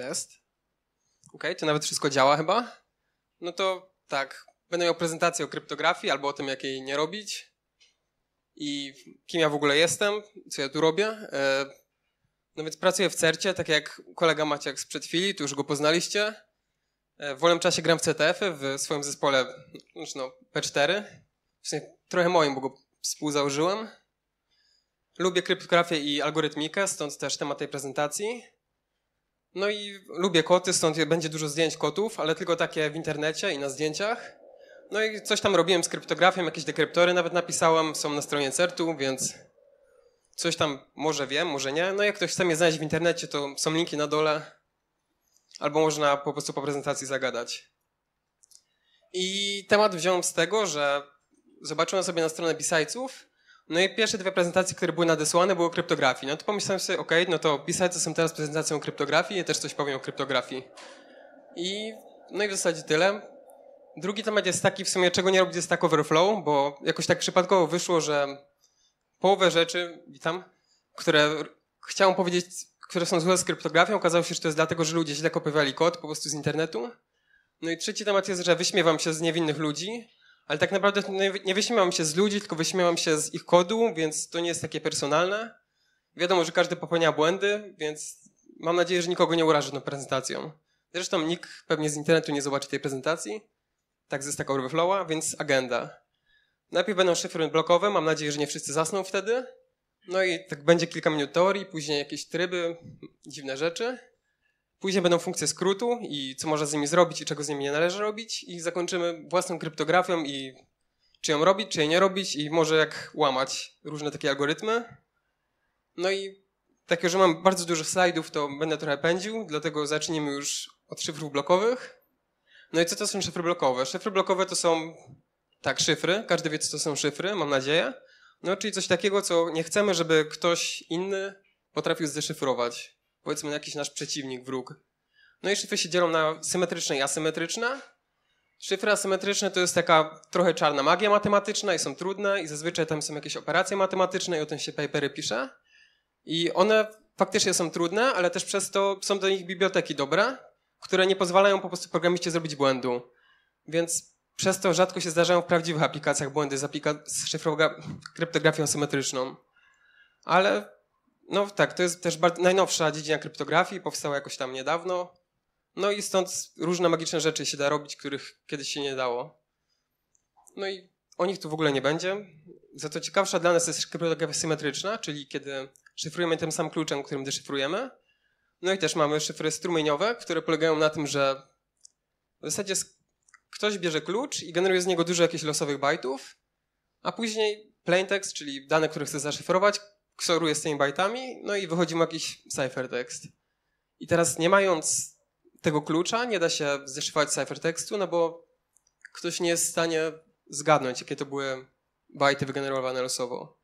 test. Ok, to nawet wszystko działa chyba. No to tak, będę miał prezentację o kryptografii albo o tym, jak jej nie robić i kim ja w ogóle jestem, co ja tu robię. E, no więc pracuję w CERCie, tak jak kolega Maciek sprzed chwili, tu już go poznaliście. E, w wolnym czasie gram w CTF-y w swoim zespole znaczy no, P4. Właśnie trochę moim, bo go współzałożyłem. Lubię kryptografię i algorytmikę, stąd też temat tej prezentacji. No i lubię koty, stąd będzie dużo zdjęć kotów, ale tylko takie w internecie i na zdjęciach. No i coś tam robiłem z kryptografią, jakieś dekryptory nawet napisałem, są na stronie certu, więc coś tam może wiem, może nie. No jak ktoś chce mnie znaleźć w internecie, to są linki na dole. Albo można po prostu po prezentacji zagadać. I temat wziąłem z tego, że zobaczyłem sobie na stronę bisajców. No i pierwsze dwie prezentacje, które były nadesłane, były o kryptografii. No to pomyślałem sobie, okej, okay, no to pisać to są teraz prezentacją o kryptografii, ja też coś powiem o kryptografii. I no i w zasadzie tyle. Drugi temat jest taki w sumie, czego nie robić ze Stack Overflow, bo jakoś tak przypadkowo wyszło, że połowę rzeczy, witam, które chciałem powiedzieć, które są złe z kryptografią, okazało się, że to jest dlatego, że ludzie źle kopywali kod po prostu z internetu. No i trzeci temat jest, że wyśmiewam się z niewinnych ludzi, ale tak naprawdę no, nie wyśmiałam się z ludzi, tylko wyśmiałam się z ich kodu, więc to nie jest takie personalne. Wiadomo, że każdy popełnia błędy, więc mam nadzieję, że nikogo nie urażę tą prezentacją. Zresztą nikt pewnie z internetu nie zobaczy tej prezentacji, tak ze Stack Overflowa, więc agenda. Najpierw będą szyfry blokowe, mam nadzieję, że nie wszyscy zasną wtedy. No i tak będzie kilka minut teorii, później jakieś tryby, dziwne rzeczy. Później będą funkcje skrótu i co można z nimi zrobić i czego z nimi nie należy robić. I zakończymy własną kryptografią i czy ją robić, czy jej nie robić i może jak łamać różne takie algorytmy. No i tak, że mam bardzo dużo slajdów, to będę trochę pędził, dlatego zaczniemy już od szyfrów blokowych. No i co to są szyfry blokowe? Szyfry blokowe to są, tak, szyfry. Każdy wie, co to są szyfry, mam nadzieję. No, czyli coś takiego, co nie chcemy, żeby ktoś inny potrafił zdeszyfrować powiedzmy jakiś nasz przeciwnik, wróg. No i szyfry się dzielą na symetryczne i asymetryczne. Szyfry asymetryczne to jest taka trochę czarna magia matematyczna i są trudne i zazwyczaj tam są jakieś operacje matematyczne i o tym się papery pisze. I one faktycznie są trudne, ale też przez to są do nich biblioteki dobre, które nie pozwalają po prostu programiście zrobić błędu. Więc przez to rzadko się zdarzają w prawdziwych aplikacjach błędy z, aplika- z, z kryptografią symetryczną. Ale no tak, to jest też najnowsza dziedzina kryptografii, powstała jakoś tam niedawno. No i stąd różne magiczne rzeczy się da robić, których kiedyś się nie dało. No i o nich tu w ogóle nie będzie. Za to ciekawsza dla nas jest kryptografia symetryczna, czyli kiedy szyfrujemy tym samym kluczem, którym deszyfrujemy. No i też mamy szyfry strumieniowe, które polegają na tym, że w zasadzie ktoś bierze klucz i generuje z niego dużo jakichś losowych bajtów, a później plaintext, czyli dane, które chce zaszyfrować, ksoruje z tymi bajtami, no i wychodzi mu jakiś cyfertekst. I teraz nie mając tego klucza nie da się zeszyfrować cyfertekstu, no bo ktoś nie jest w stanie zgadnąć, jakie to były bajty wygenerowane losowo.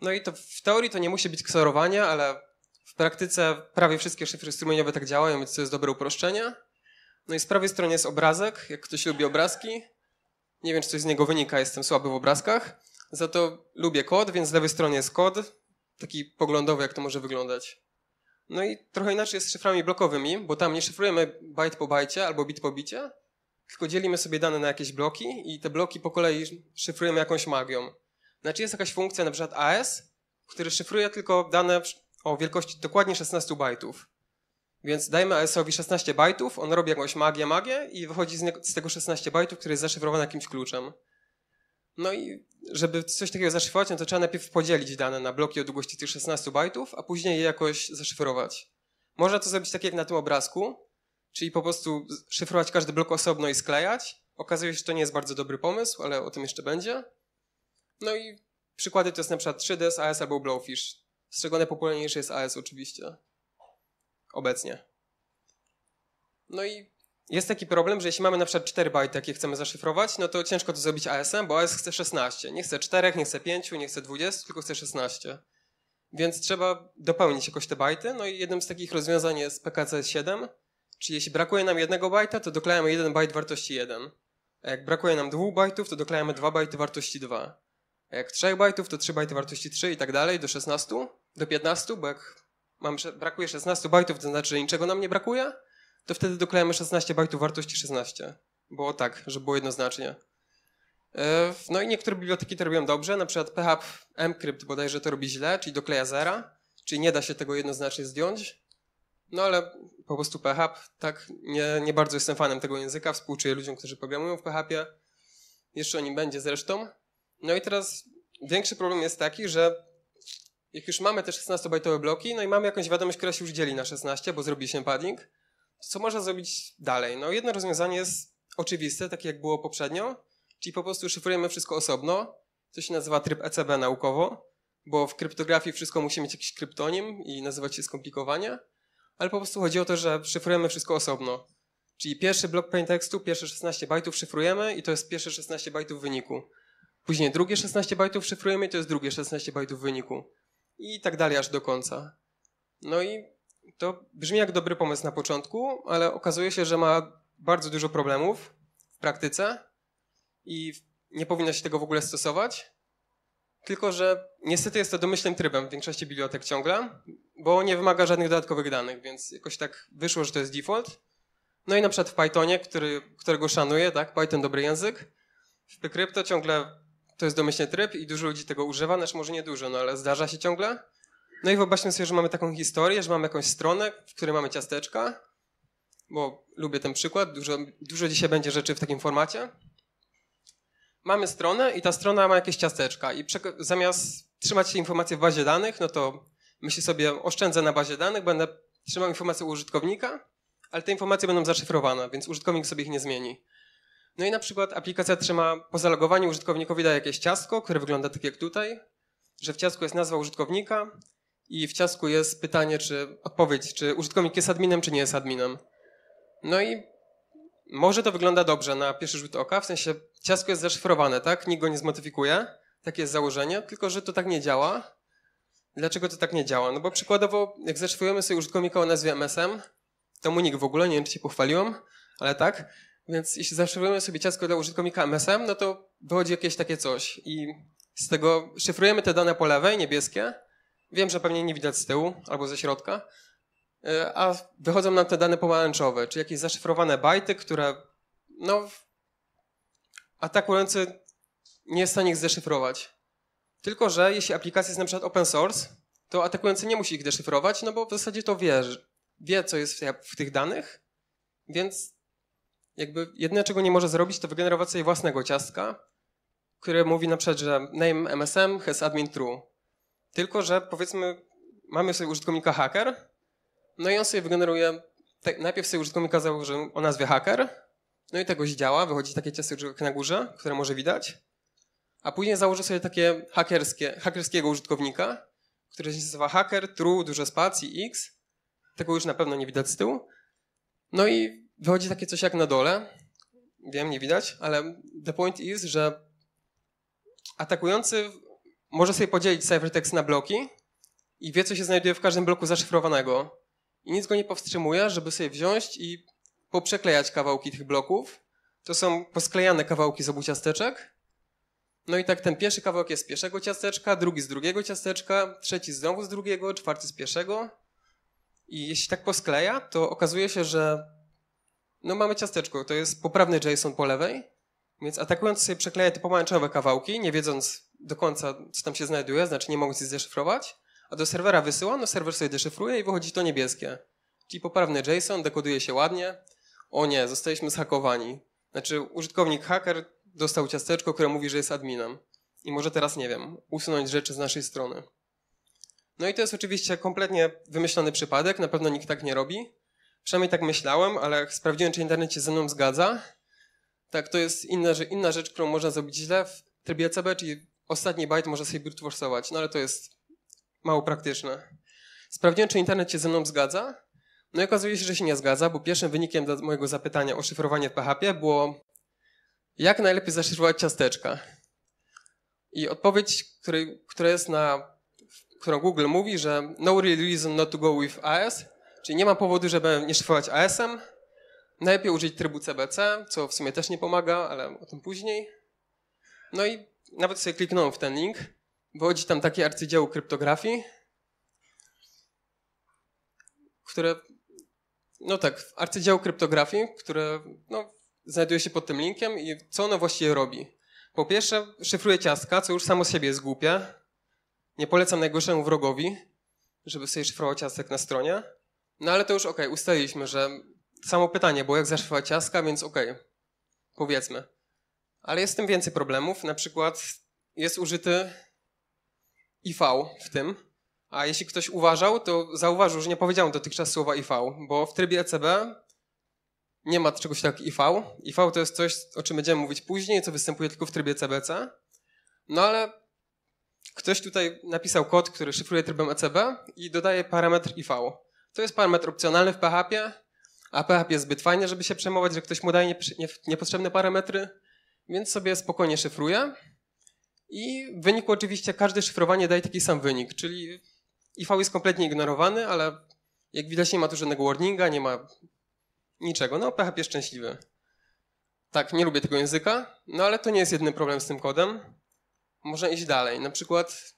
No i to w teorii to nie musi być ksorowanie, ale w praktyce prawie wszystkie szyfry strumieniowe tak działają, więc to jest dobre uproszczenie. No i z prawej strony jest obrazek, jak ktoś lubi obrazki. Nie wiem, czy coś z niego wynika, jestem słaby w obrazkach. Za to lubię kod, więc z lewej strony jest kod taki poglądowy, jak to może wyglądać. No i trochę inaczej jest z szyframi blokowymi, bo tam nie szyfrujemy byte po bajcie albo bit po bicie, tylko dzielimy sobie dane na jakieś bloki i te bloki po kolei szyfrujemy jakąś magią. Znaczy jest jakaś funkcja, na przykład AS, który szyfruje tylko dane o wielkości dokładnie 16 bajtów. Więc dajmy AS-owi 16 bajtów, on robi jakąś magię, magię i wychodzi z, niego, z tego 16 bajtów, który jest zaszyfrowany jakimś kluczem. No i żeby coś takiego zaszyfrować, no to trzeba najpierw podzielić dane na bloki o długości tych 16 bajtów, a później je jakoś zaszyfrować. Można to zrobić tak jak na tym obrazku, czyli po prostu szyfrować każdy blok osobno i sklejać. Okazuje się, że to nie jest bardzo dobry pomysł, ale o tym jeszcze będzie. No i przykłady to jest na przykład 3ds, AS albo Blowfish, z czego najpopularniejszy jest AS oczywiście. Obecnie. No i jest taki problem, że jeśli mamy na przykład 4 bajty, jakie chcemy zaszyfrować, no to ciężko to zrobić ASM, bo AS chce 16. Nie chce 4, nie chce 5, nie chce 20, tylko chce 16. Więc trzeba dopełnić jakoś te bajty. No i jednym z takich rozwiązań jest PKC 7, czyli jeśli brakuje nam jednego bajta, to doklejamy jeden bajt wartości 1. A jak brakuje nam dwóch bajtów, to doklejamy dwa bajty wartości 2. A jak 3 bajtów, to 3 bajty wartości 3 i tak dalej, do 16, do 15, bo jak mam, brakuje 16 bajtów, to znaczy, że niczego nam nie brakuje, to wtedy doklejamy 16 bajtów wartości 16. Było tak, że było jednoznacznie. E, no i niektóre biblioteki to robią dobrze, na przykład PHP Mcrypt bodajże to robi źle, czyli dokleja zera, czyli nie da się tego jednoznacznie zdjąć. No ale po prostu PHP, tak, nie, nie bardzo jestem fanem tego języka, współczuję ludziom, którzy programują w PHP. Jeszcze o nim będzie zresztą. No i teraz większy problem jest taki, że jak już mamy te 16-bajtowe bloki, no i mamy jakąś wiadomość, która się już dzieli na 16, bo zrobi się padding, co można zrobić dalej? No jedno rozwiązanie jest oczywiste, takie jak było poprzednio, czyli po prostu szyfrujemy wszystko osobno, co się nazywa tryb ECB naukowo, bo w kryptografii wszystko musi mieć jakiś kryptonim i nazywać się skomplikowanie, ale po prostu chodzi o to, że szyfrujemy wszystko osobno. Czyli pierwszy blok plaintekstu, pierwsze 16 bajtów szyfrujemy i to jest pierwsze 16 bajtów wyniku. Później drugie 16 bajtów szyfrujemy i to jest drugie 16 bajtów wyniku. I tak dalej aż do końca. No i to brzmi jak dobry pomysł na początku, ale okazuje się, że ma bardzo dużo problemów w praktyce i nie powinno się tego w ogóle stosować. Tylko, że niestety jest to domyślnym trybem w większości bibliotek ciągle, bo nie wymaga żadnych dodatkowych danych, więc jakoś tak wyszło, że to jest default. No i na przykład w Pythonie, który, którego szanuję, tak, Python dobry język, w Pycrypto ciągle to jest domyślny tryb i dużo ludzi tego używa, znaczy może nie dużo, no ale zdarza się ciągle. No i wyobraźmy sobie, że mamy taką historię, że mamy jakąś stronę, w której mamy ciasteczka, bo lubię ten przykład, dużo, dużo dzisiaj będzie rzeczy w takim formacie. Mamy stronę i ta strona ma jakieś ciasteczka i zamiast trzymać się informacje w bazie danych, no to myślę sobie, oszczędzę na bazie danych, będę trzymał informacje u użytkownika, ale te informacje będą zaszyfrowane, więc użytkownik sobie ich nie zmieni. No i na przykład aplikacja trzyma po zalogowaniu użytkownikowi daje jakieś ciastko, które wygląda tak jak tutaj, że w ciastku jest nazwa użytkownika, i w ciasku jest pytanie, czy odpowiedź, czy użytkownik jest adminem, czy nie jest adminem. No i może to wygląda dobrze na pierwszy rzut oka, w sensie ciasko jest zaszyfrowane, tak? Nikt go nie zmodyfikuje. Takie jest założenie, tylko że to tak nie działa. Dlaczego to tak nie działa? No bo przykładowo, jak zaszyfrujemy sobie użytkownika o nazwie MSM, to mu nikt w ogóle, nie wiem czy się pochwaliłem, ale tak. Więc jeśli zaszyfrujemy sobie ciasko dla użytkownika MSM, no to wychodzi jakieś takie coś. I z tego szyfrujemy te dane po lewej, niebieskie, Wiem, że pewnie nie widać z tyłu albo ze środka, e, a wychodzą nam te dane pomarańczowe, czy jakieś zaszyfrowane bajty, które no, atakujący nie jest w stanie ich zdeszyfrować. Tylko, że jeśli aplikacja jest na przykład open source, to atakujący nie musi ich deszyfrować, no bo w zasadzie to wie, wie co jest w tych danych, więc jakby jedyne, czego nie może zrobić, to wygenerować sobie własnego ciastka, które mówi na przykład, że name MSM has admin true tylko, że powiedzmy, mamy sobie użytkownika hacker, no i on sobie wygeneruje, najpierw sobie użytkownika założył o nazwie hacker, no i tego działa, wychodzi takie ciasteczko na górze, które może widać, a później założy sobie takie hakerskie, hakerskiego użytkownika, który się nazywa hacker, true, duże spacji, x, tego już na pewno nie widać z tyłu, no i wychodzi takie coś jak na dole, wiem, nie widać, ale the point is, że atakujący może sobie podzielić ciphertext na bloki i wie, co się znajduje w każdym bloku zaszyfrowanego. I nic go nie powstrzymuje, żeby sobie wziąć i poprzeklejać kawałki tych bloków. To są posklejane kawałki z obu ciasteczek. No i tak ten pierwszy kawałek jest z pierwszego ciasteczka, drugi z drugiego ciasteczka, trzeci znowu z drugiego, czwarty z pierwszego. I jeśli tak poskleja, to okazuje się, że no mamy ciasteczko, to jest poprawny JSON po lewej, więc atakując sobie przekleja te pomarańczowe kawałki, nie wiedząc do końca, co tam się znajduje, znaczy nie mogą się zdeszyfrować, a do serwera wysyła, no serwer sobie deszyfruje i wychodzi to niebieskie. Czyli poprawny JSON, dekoduje się ładnie. O nie, zostaliśmy zhakowani. Znaczy użytkownik hacker dostał ciasteczko, które mówi, że jest adminem. I może teraz, nie wiem, usunąć rzeczy z naszej strony. No i to jest oczywiście kompletnie wymyślony przypadek, na pewno nikt tak nie robi. Przynajmniej tak myślałem, ale jak sprawdziłem, czy internet się ze mną zgadza, tak, to jest inna, inna rzecz, którą można zrobić źle w trybie ECB, czyli ostatni bajt może sobie brutforsować, no ale to jest mało praktyczne. Sprawdziłem, czy internet się ze mną zgadza. No i okazuje się, że się nie zgadza, bo pierwszym wynikiem mojego zapytania o szyfrowanie w PHP było jak najlepiej zaszyfrować ciasteczka. I odpowiedź, której, która jest na, którą Google mówi, że no real reason not to go with AS, czyli nie ma powodu, żeby nie szyfrować AS-em. Najlepiej użyć trybu CBC, co w sumie też nie pomaga, ale o tym później. No i nawet sobie kliknąłem w ten link. Wychodzi tam takie arcydzieło kryptografii, które, no tak, arcydzieło kryptografii, które no, znajduje się pod tym linkiem i co ono właściwie robi? Po pierwsze, szyfruje ciastka, co już samo z siebie jest głupie. Nie polecam najgorszemu wrogowi, żeby sobie szyfrował ciastek na stronie. No ale to już okej, okay, ustaliliśmy, że samo pytanie, bo jak zaszyfrować ciastka, więc okej, okay, powiedzmy. Ale jest tym więcej problemów. Na przykład jest użyty IV w tym. A jeśli ktoś uważał, to zauważył, że nie powiedziałem dotychczas słowa IV, bo w trybie ECB nie ma czegoś takiego IV. IV to jest coś, o czym będziemy mówić później, co występuje tylko w trybie CBC. E no ale ktoś tutaj napisał kod, który szyfruje trybem ECB i dodaje parametr IV. To jest parametr opcjonalny w PHP, a PHP jest zbyt fajnie, żeby się przejmować, że ktoś mu daje niepotrzebne parametry. Więc sobie spokojnie szyfruję i w wyniku oczywiście każde szyfrowanie daje taki sam wynik, czyli IV jest kompletnie ignorowany, ale jak widać nie ma tu żadnego warninga, nie ma niczego. No PHP jest szczęśliwy. Tak, nie lubię tego języka, no ale to nie jest jedyny problem z tym kodem. Można iść dalej. Na przykład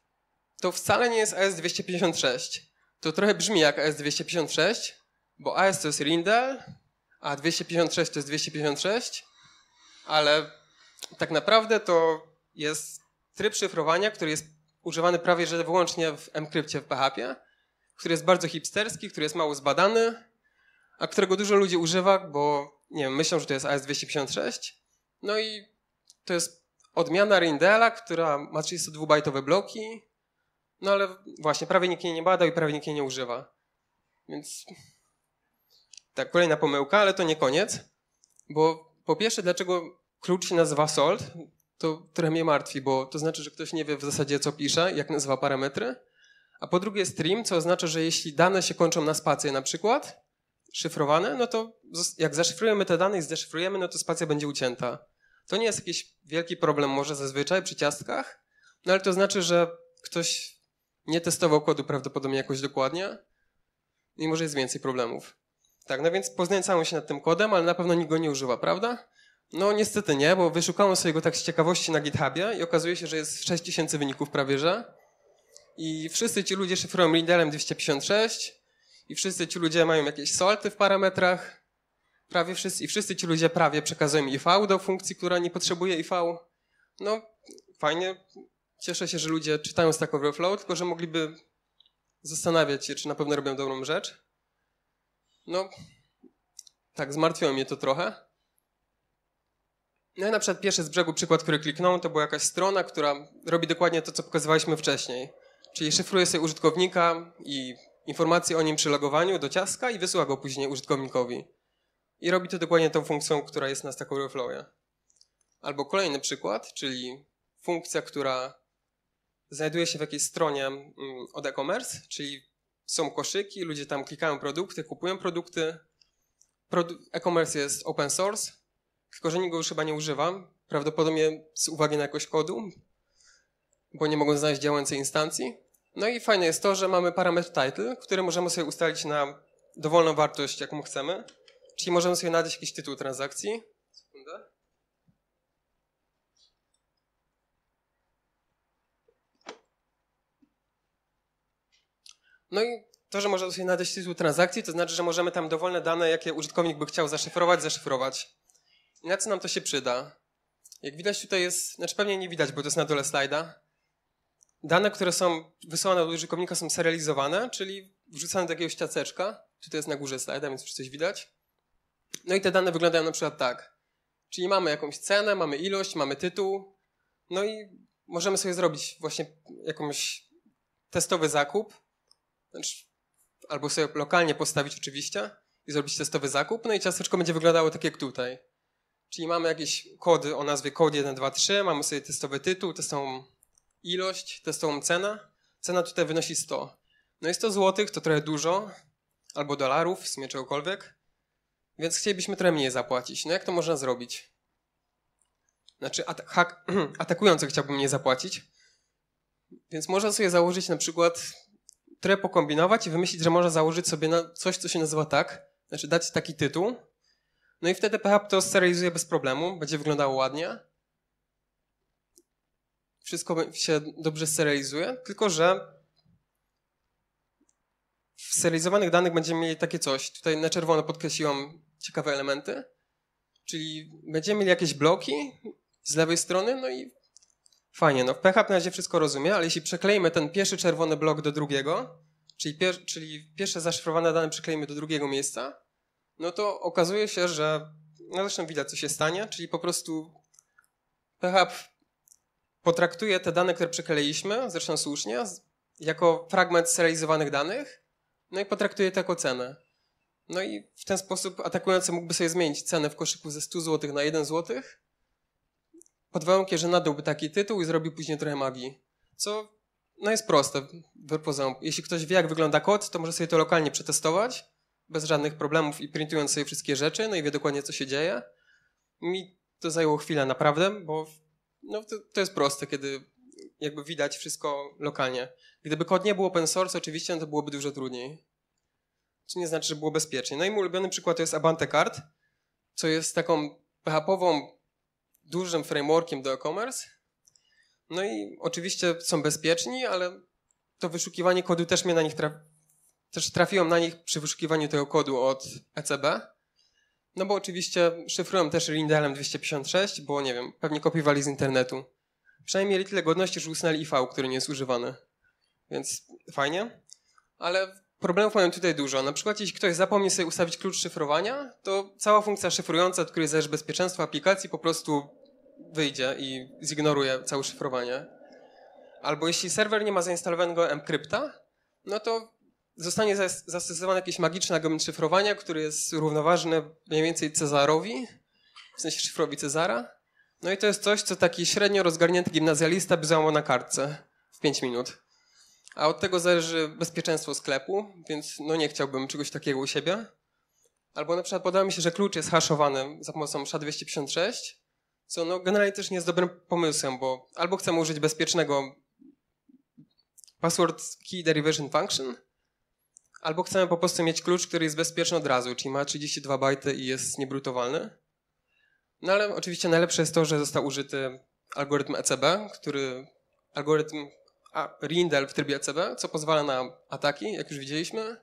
to wcale nie jest AS256. To trochę brzmi jak AS256, bo AS to jest Rindel, a 256 to jest 256, ale tak naprawdę to jest tryb szyfrowania, który jest używany prawie że wyłącznie w mkrypcie w PHP, który jest bardzo hipsterski, który jest mało zbadany, a którego dużo ludzi używa, bo nie wiem, myślą, że to jest AS256. No i to jest odmiana Rindela, która ma 32-bajtowe bloki, no ale właśnie, prawie nikt jej nie badał i prawie nikt jej nie używa. Więc tak, kolejna pomyłka, ale to nie koniec, bo po pierwsze, dlaczego klucz się nazywa salt, to trochę mnie martwi, bo to znaczy, że ktoś nie wie w zasadzie, co pisze, jak nazywa parametry. A po drugie stream, co oznacza, że jeśli dane się kończą na spację na przykład, szyfrowane, no to jak zaszyfrujemy te dane i zdeszyfrujemy, no to spacja będzie ucięta. To nie jest jakiś wielki problem może zazwyczaj przy ciastkach, no ale to znaczy, że ktoś nie testował kodu prawdopodobnie jakoś dokładnie i może jest więcej problemów. Tak, no więc poznęcają się nad tym kodem, ale na pewno nikt go nie używa, prawda? No niestety nie, bo wyszukałem sobie go tak z ciekawości na GitHubie i okazuje się, że jest 6000 wyników prawie że. I wszyscy ci ludzie szyfrują readerem 256 i wszyscy ci ludzie mają jakieś solty w parametrach. Prawie wszyscy, I wszyscy ci ludzie prawie przekazują IV do funkcji, która nie potrzebuje IV. No fajnie, cieszę się, że ludzie czytają Stack Overflow, tylko że mogliby zastanawiać się, czy na pewno robią dobrą rzecz. No, tak, zmartwiło mnie to trochę. No i na przykład pierwszy z brzegu przykład, który kliknąłem, to była jakaś strona, która robi dokładnie to, co pokazywaliśmy wcześniej. Czyli szyfruje sobie użytkownika i informacje o nim przy logowaniu do ciaska i wysyła go później użytkownikowi. I robi to dokładnie tą funkcją, która jest na Stack Overflow'ie. Albo kolejny przykład, czyli funkcja, która znajduje się w jakiejś stronie mm, od e-commerce, czyli są koszyki, ludzie tam klikają produkty, kupują produkty. E-commerce jest open source, tylko, że nikt go już chyba nie używa. Prawdopodobnie z uwagi na jakość kodu, bo nie mogą znaleźć działającej instancji. No i fajne jest to, że mamy parametr title, który możemy sobie ustalić na dowolną wartość, jaką chcemy. Czyli możemy sobie nadać jakiś tytuł transakcji. Sekundę. No i to, że możemy sobie nadać tytuł transakcji, to znaczy, że możemy tam dowolne dane, jakie użytkownik by chciał zaszyfrować, zaszyfrować. I na co nam to się przyda? Jak widać tutaj jest, znaczy pewnie nie widać, bo to jest na dole slajda. Dane, które są wysyłane do użytkownika są serializowane, czyli wrzucane do jakiegoś ciaceczka. to jest na górze slajda, więc już coś widać. No i te dane wyglądają na przykład tak. Czyli mamy jakąś cenę, mamy ilość, mamy tytuł. No i możemy sobie zrobić właśnie jakąś testowy zakup. Znaczy, albo sobie lokalnie postawić oczywiście i zrobić testowy zakup. No i ciasteczko będzie wyglądało tak jak tutaj. Czyli mamy jakieś kody o nazwie kod 1, 2, 3, mamy sobie testowy tytuł, testową ilość, testową cenę. Cena tutaj wynosi 100. No i 100 zł to trochę dużo, albo dolarów, w sumie czegokolwiek, więc chcielibyśmy trochę mniej zapłacić. No jak to można zrobić? Znaczy atak atakujący chciałbym nie zapłacić, więc można sobie założyć na przykład, trochę pokombinować i wymyślić, że można założyć sobie na coś, co się nazywa tak, znaczy dać taki tytuł, no i wtedy PHP to sterylizuje bez problemu, będzie wyglądało ładnie. Wszystko się dobrze sterylizuje, tylko że w serializowanych danych będziemy mieli takie coś. Tutaj na czerwono podkreśliłam ciekawe elementy, czyli będziemy mieli jakieś bloki z lewej strony, no i fajnie, no PHP na razie wszystko rozumie, ale jeśli przekleimy ten pierwszy czerwony blok do drugiego, czyli, pier czyli pierwsze zaszyfrowane dane przekleimy do drugiego miejsca, no to okazuje się, że no zresztą widać, co się stanie, czyli po prostu PHP potraktuje te dane, które przykleiliśmy, zresztą słusznie, jako fragment serializowanych danych, no i potraktuje to jako cenę. No i w ten sposób atakujący mógłby sobie zmienić cenę w koszyku ze 100 zł na 1 zł, pod warunkiem, że nadałby taki tytuł i zrobił później trochę magii. Co no jest proste, w Jeśli ktoś wie, jak wygląda kod, to może sobie to lokalnie przetestować bez żadnych problemów i printując sobie wszystkie rzeczy, no i wie dokładnie, co się dzieje. Mi to zajęło chwilę naprawdę, bo no, to, to jest proste, kiedy jakby widać wszystko lokalnie. Gdyby kod nie był open source, oczywiście, no to byłoby dużo trudniej. Czy nie znaczy, że było bezpiecznie. No i mój ulubiony przykład to jest Abante Card, co jest taką php dużym frameworkiem do e-commerce. No i oczywiście są bezpieczni, ale to wyszukiwanie kodu też mnie na nich trafiło też trafiłem na nich przy wyszukiwaniu tego kodu od ECB. No bo oczywiście szyfrują też Rindelem 256, bo nie wiem, pewnie kopiowali z internetu. Przynajmniej mieli tyle godności, że usunęli IV, który nie jest używany. Więc fajnie. Ale problemów mają tutaj dużo. Na przykład jeśli ktoś zapomni sobie ustawić klucz szyfrowania, to cała funkcja szyfrująca, od której zależy bezpieczeństwo aplikacji, po prostu wyjdzie i zignoruje całe szyfrowanie. Albo jeśli serwer nie ma zainstalowanego mkrypta, no to zostanie zastosowany jakiś magiczny algorytm szyfrowania, który jest równoważny mniej więcej Cezarowi, w sensie szyfrowi Cezara. No i to jest coś, co taki średnio rozgarnięty gimnazjalista by załamał na kartce w 5 minut. A od tego zależy bezpieczeństwo sklepu, więc no nie chciałbym czegoś takiego u siebie. Albo na przykład podoba mi się, że klucz jest haszowany za pomocą SHA-256, co no generalnie też nie jest dobrym pomysłem, bo albo chcemy użyć bezpiecznego password key derivation function, Albo chcemy po prostu mieć klucz, który jest bezpieczny od razu, czyli ma 32 bajty i jest niebrutowalny. No ale oczywiście najlepsze jest to, że został użyty algorytm ECB, który algorytm Rindel w trybie ECB, co pozwala na ataki, jak już widzieliśmy.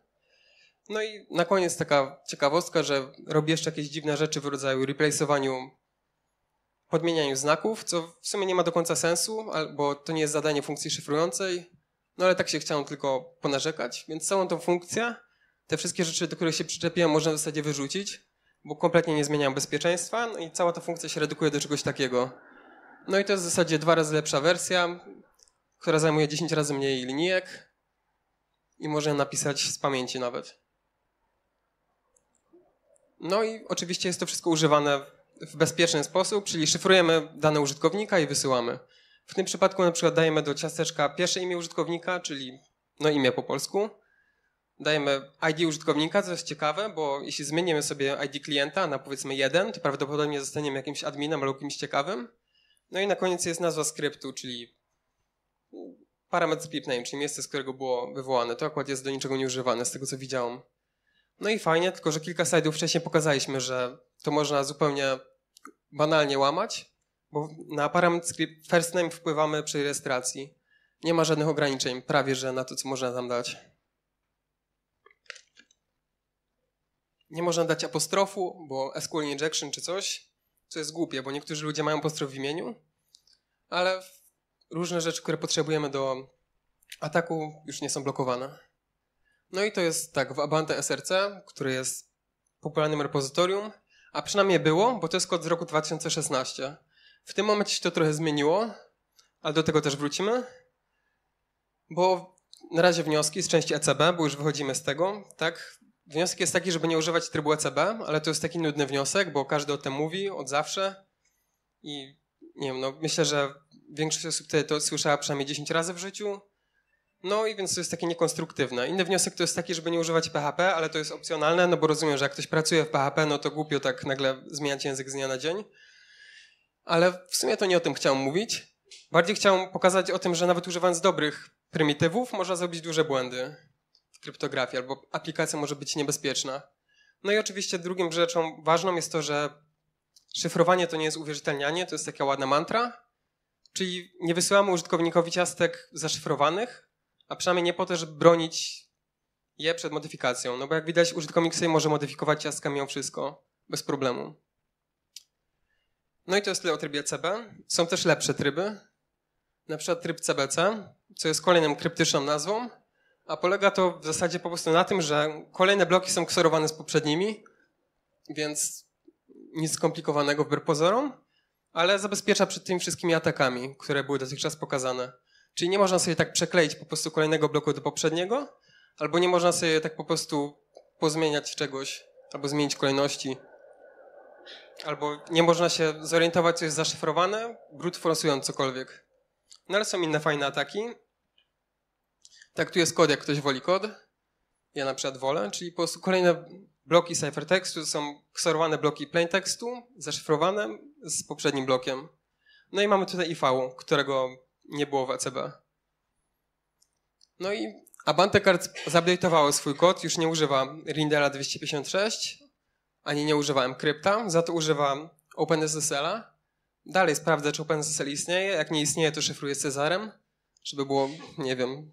No i na koniec taka ciekawostka, że robi jeszcze jakieś dziwne rzeczy w rodzaju replaceowaniu, podmienianiu znaków, co w sumie nie ma do końca sensu, bo to nie jest zadanie funkcji szyfrującej. No ale tak się chciałem tylko ponarzekać, więc całą tą funkcję, te wszystkie rzeczy, do których się przyczepiłem, można w zasadzie wyrzucić, bo kompletnie nie zmieniam bezpieczeństwa no i cała ta funkcja się redukuje do czegoś takiego. No i to jest w zasadzie dwa razy lepsza wersja, która zajmuje 10 razy mniej linijek i można napisać z pamięci nawet. No i oczywiście jest to wszystko używane w bezpieczny sposób, czyli szyfrujemy dane użytkownika i wysyłamy. W tym przypadku na przykład dajemy do ciasteczka pierwsze imię użytkownika, czyli no imię po polsku. Dajemy ID użytkownika, co jest ciekawe, bo jeśli zmienimy sobie ID klienta na powiedzmy jeden, to prawdopodobnie zostaniemy jakimś adminem albo kimś ciekawym. No i na koniec jest nazwa skryptu, czyli parametr pip name, czyli miejsce, z którego było wywołane. To akurat jest do niczego nieużywane, z tego co widziałem. No i fajnie, tylko że kilka slajdów wcześniej pokazaliśmy, że to można zupełnie banalnie łamać, bo na parametr Script first name wpływamy przy rejestracji. Nie ma żadnych ograniczeń prawie, że na to, co można tam dać. Nie można dać apostrofu, bo SQL injection czy coś, co jest głupie, bo niektórzy ludzie mają apostrof w imieniu, ale różne rzeczy, które potrzebujemy do ataku już nie są blokowane. No i to jest tak, w Abante SRC, który jest popularnym repozytorium, a przynajmniej było, bo to jest kod z roku 2016. W tym momencie się to trochę zmieniło, ale do tego też wrócimy, bo na razie wnioski z części ECB, bo już wychodzimy z tego, tak? Wniosek jest taki, żeby nie używać trybu ECB, ale to jest taki nudny wniosek, bo każdy o tym mówi od zawsze i nie wiem, no myślę, że większość osób tutaj to słyszała przynajmniej 10 razy w życiu, no i więc to jest takie niekonstruktywne. Inny wniosek to jest taki, żeby nie używać PHP, ale to jest opcjonalne, no bo rozumiem, że jak ktoś pracuje w PHP, no to głupio tak nagle zmieniać język z dnia na dzień ale w sumie to nie o tym chciałem mówić. Bardziej chciałem pokazać o tym, że nawet używając dobrych prymitywów można zrobić duże błędy w kryptografii, albo aplikacja może być niebezpieczna. No i oczywiście drugim rzeczą ważną jest to, że szyfrowanie to nie jest uwierzytelnianie, to jest taka ładna mantra, czyli nie wysyłamy użytkownikowi ciastek zaszyfrowanych, a przynajmniej nie po to, żeby bronić je przed modyfikacją, no bo jak widać użytkownik sobie może modyfikować ciastka mimo wszystko, bez problemu. No i to jest tyle o trybie CB. Są też lepsze tryby, na przykład tryb CBC, co jest kolejną kryptyczną nazwą, a polega to w zasadzie po prostu na tym, że kolejne bloki są ksorowane z poprzednimi, więc nic skomplikowanego wbrew pozorom, ale zabezpiecza przed tymi wszystkimi atakami, które były dotychczas pokazane. Czyli nie można sobie tak przekleić po prostu kolejnego bloku do poprzedniego, albo nie można sobie tak po prostu pozmieniać czegoś, albo zmienić kolejności. Albo nie można się zorientować, co jest zaszyfrowane, brute forsując cokolwiek. No ale są inne fajne ataki. Tak, tu jest kod, jak ktoś woli kod. Ja na przykład wolę, czyli po prostu kolejne bloki to są ksorowane bloki plaintekstu, zaszyfrowane z poprzednim blokiem. No i mamy tutaj IV, którego nie było w ECB. No i Abantekart zupdate'owało swój kod, już nie używa Rindela 256, ani nie używałem krypta, za to używam OpenSSL-a. Dalej sprawdzę, czy OpenSSL istnieje. Jak nie istnieje, to szyfruję Cezarem, żeby było, nie wiem,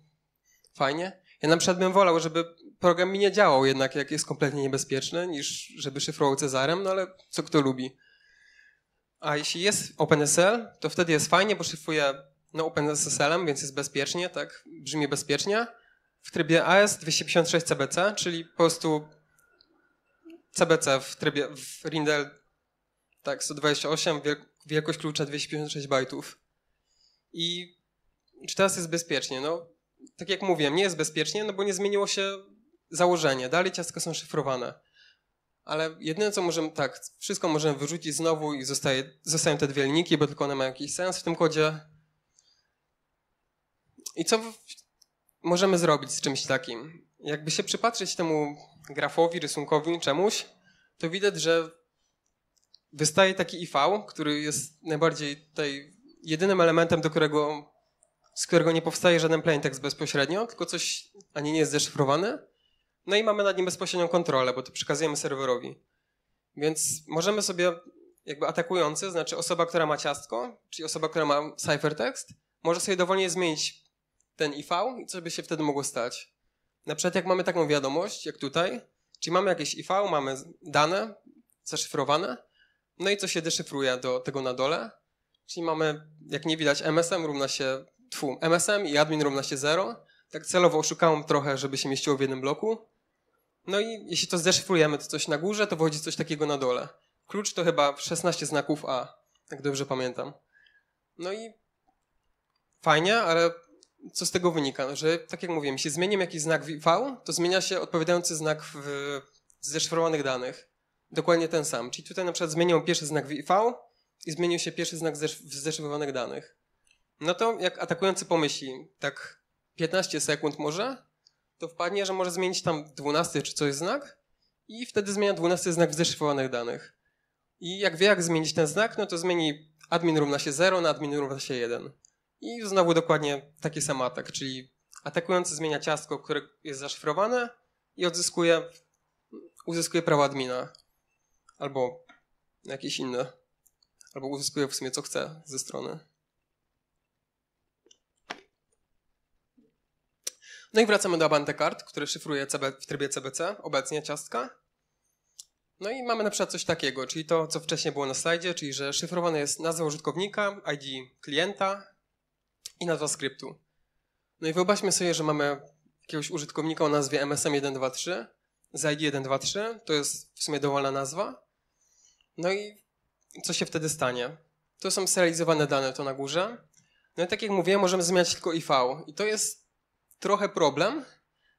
fajnie. Ja na przykład bym wolał, żeby program mi nie działał jednak, jak jest kompletnie niebezpieczny, niż żeby szyfrował Cezarem, no ale co kto lubi. A jeśli jest OpenSSL, to wtedy jest fajnie, bo szyfruję no, OpenSSL-em, więc jest bezpiecznie, tak? Brzmi bezpiecznie. W trybie AS 256 CBC, czyli po prostu CBC w trybie w Rindel tak 128, wielkość klucza 256 bajtów. I czy teraz jest bezpiecznie? No, tak jak mówiłem, nie jest bezpiecznie, no bo nie zmieniło się założenie. Dalej ciastka są szyfrowane. Ale jedyne co możemy, tak, wszystko możemy wyrzucić znowu i zostaje, zostają te dwie linijki, bo tylko one mają jakiś sens w tym kodzie. I co możemy zrobić z czymś takim? Jakby się przypatrzeć temu grafowi, rysunkowi, czemuś, to widać, że wystaje taki IV, który jest najbardziej tutaj jedynym elementem, do którego, z którego nie powstaje żaden plaintext bezpośrednio, tylko coś ani nie jest deszyfrowane. No i mamy nad nim bezpośrednią kontrolę, bo to przekazujemy serwerowi. Więc możemy sobie, jakby atakujący, znaczy osoba, która ma ciastko, czyli osoba, która ma ciphertext, może sobie dowolnie zmienić ten IV i co by się wtedy mogło stać na przykład jak mamy taką wiadomość, jak tutaj, czyli mamy jakieś IV, mamy dane zaszyfrowane, no i co się deszyfruje do tego na dole, czyli mamy, jak nie widać, MSM równa się, tfu, MSM i admin równa się 0, tak celowo oszukałem trochę, żeby się mieściło w jednym bloku, no i jeśli to zdeszyfrujemy, to coś na górze, to wychodzi coś takiego na dole. Klucz to chyba 16 znaków A, jak dobrze pamiętam. No i fajnie, ale co z tego wynika? No, że tak jak mówiłem, jeśli zmieniam jakiś znak V, to zmienia się odpowiadający znak w zeszyfrowanych danych. Dokładnie ten sam. Czyli tutaj na przykład zmienią pierwszy znak V i zmienił się pierwszy znak w zeszyfrowanych danych. No to jak atakujący pomyśli, tak 15 sekund może, to wpadnie, że może zmienić tam 12 czy coś znak i wtedy zmienia 12 znak w zeszyfrowanych danych. I jak wie, jak zmienić ten znak, no to zmieni admin równa się 0 na admin równa się 1. I znowu dokładnie taki sam atak, czyli atakujący zmienia ciastko, które jest zaszyfrowane i odzyskuje, uzyskuje prawo admina. Albo jakieś inne. Albo uzyskuje w sumie co chce ze strony. No i wracamy do Abantekart, który szyfruje CB, w trybie CBC obecnie ciastka. No i mamy na przykład coś takiego, czyli to, co wcześniej było na slajdzie, czyli że szyfrowane jest nazwa użytkownika, ID klienta, i nazwa skryptu. No i wyobraźmy sobie, że mamy jakiegoś użytkownika o nazwie MSM123, za ID 123, to jest w sumie dowolna nazwa. No i co się wtedy stanie? To są serializowane dane, to na górze. No i tak jak mówiłem, możemy zmieniać tylko IV. I to jest trochę problem,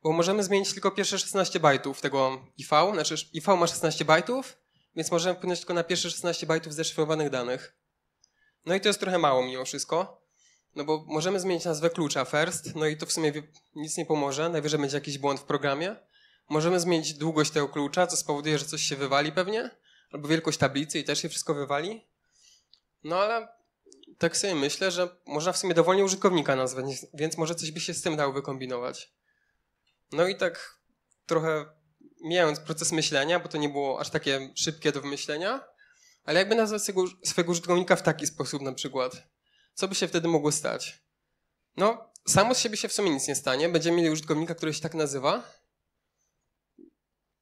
bo możemy zmienić tylko pierwsze 16 bajtów tego IV. Znaczy IV ma 16 bajtów, więc możemy wpłynąć tylko na pierwsze 16 bajtów zeszyfrowanych danych. No i to jest trochę mało mimo wszystko. No bo możemy zmienić nazwę klucza first, no i to w sumie nic nie pomoże, najwyżej będzie jakiś błąd w programie. Możemy zmienić długość tego klucza, co spowoduje, że coś się wywali pewnie, albo wielkość tablicy i też się wszystko wywali. No ale tak sobie myślę, że można w sumie dowolnie użytkownika nazwać, więc może coś by się z tym dało wykombinować. No i tak trochę mijając proces myślenia, bo to nie było aż takie szybkie do wymyślenia, ale jakby nazwać swojego, użytkownika w taki sposób na przykład co by się wtedy mogło stać? No, samo z siebie się w sumie nic nie stanie. Będziemy mieli użytkownika, który się tak nazywa.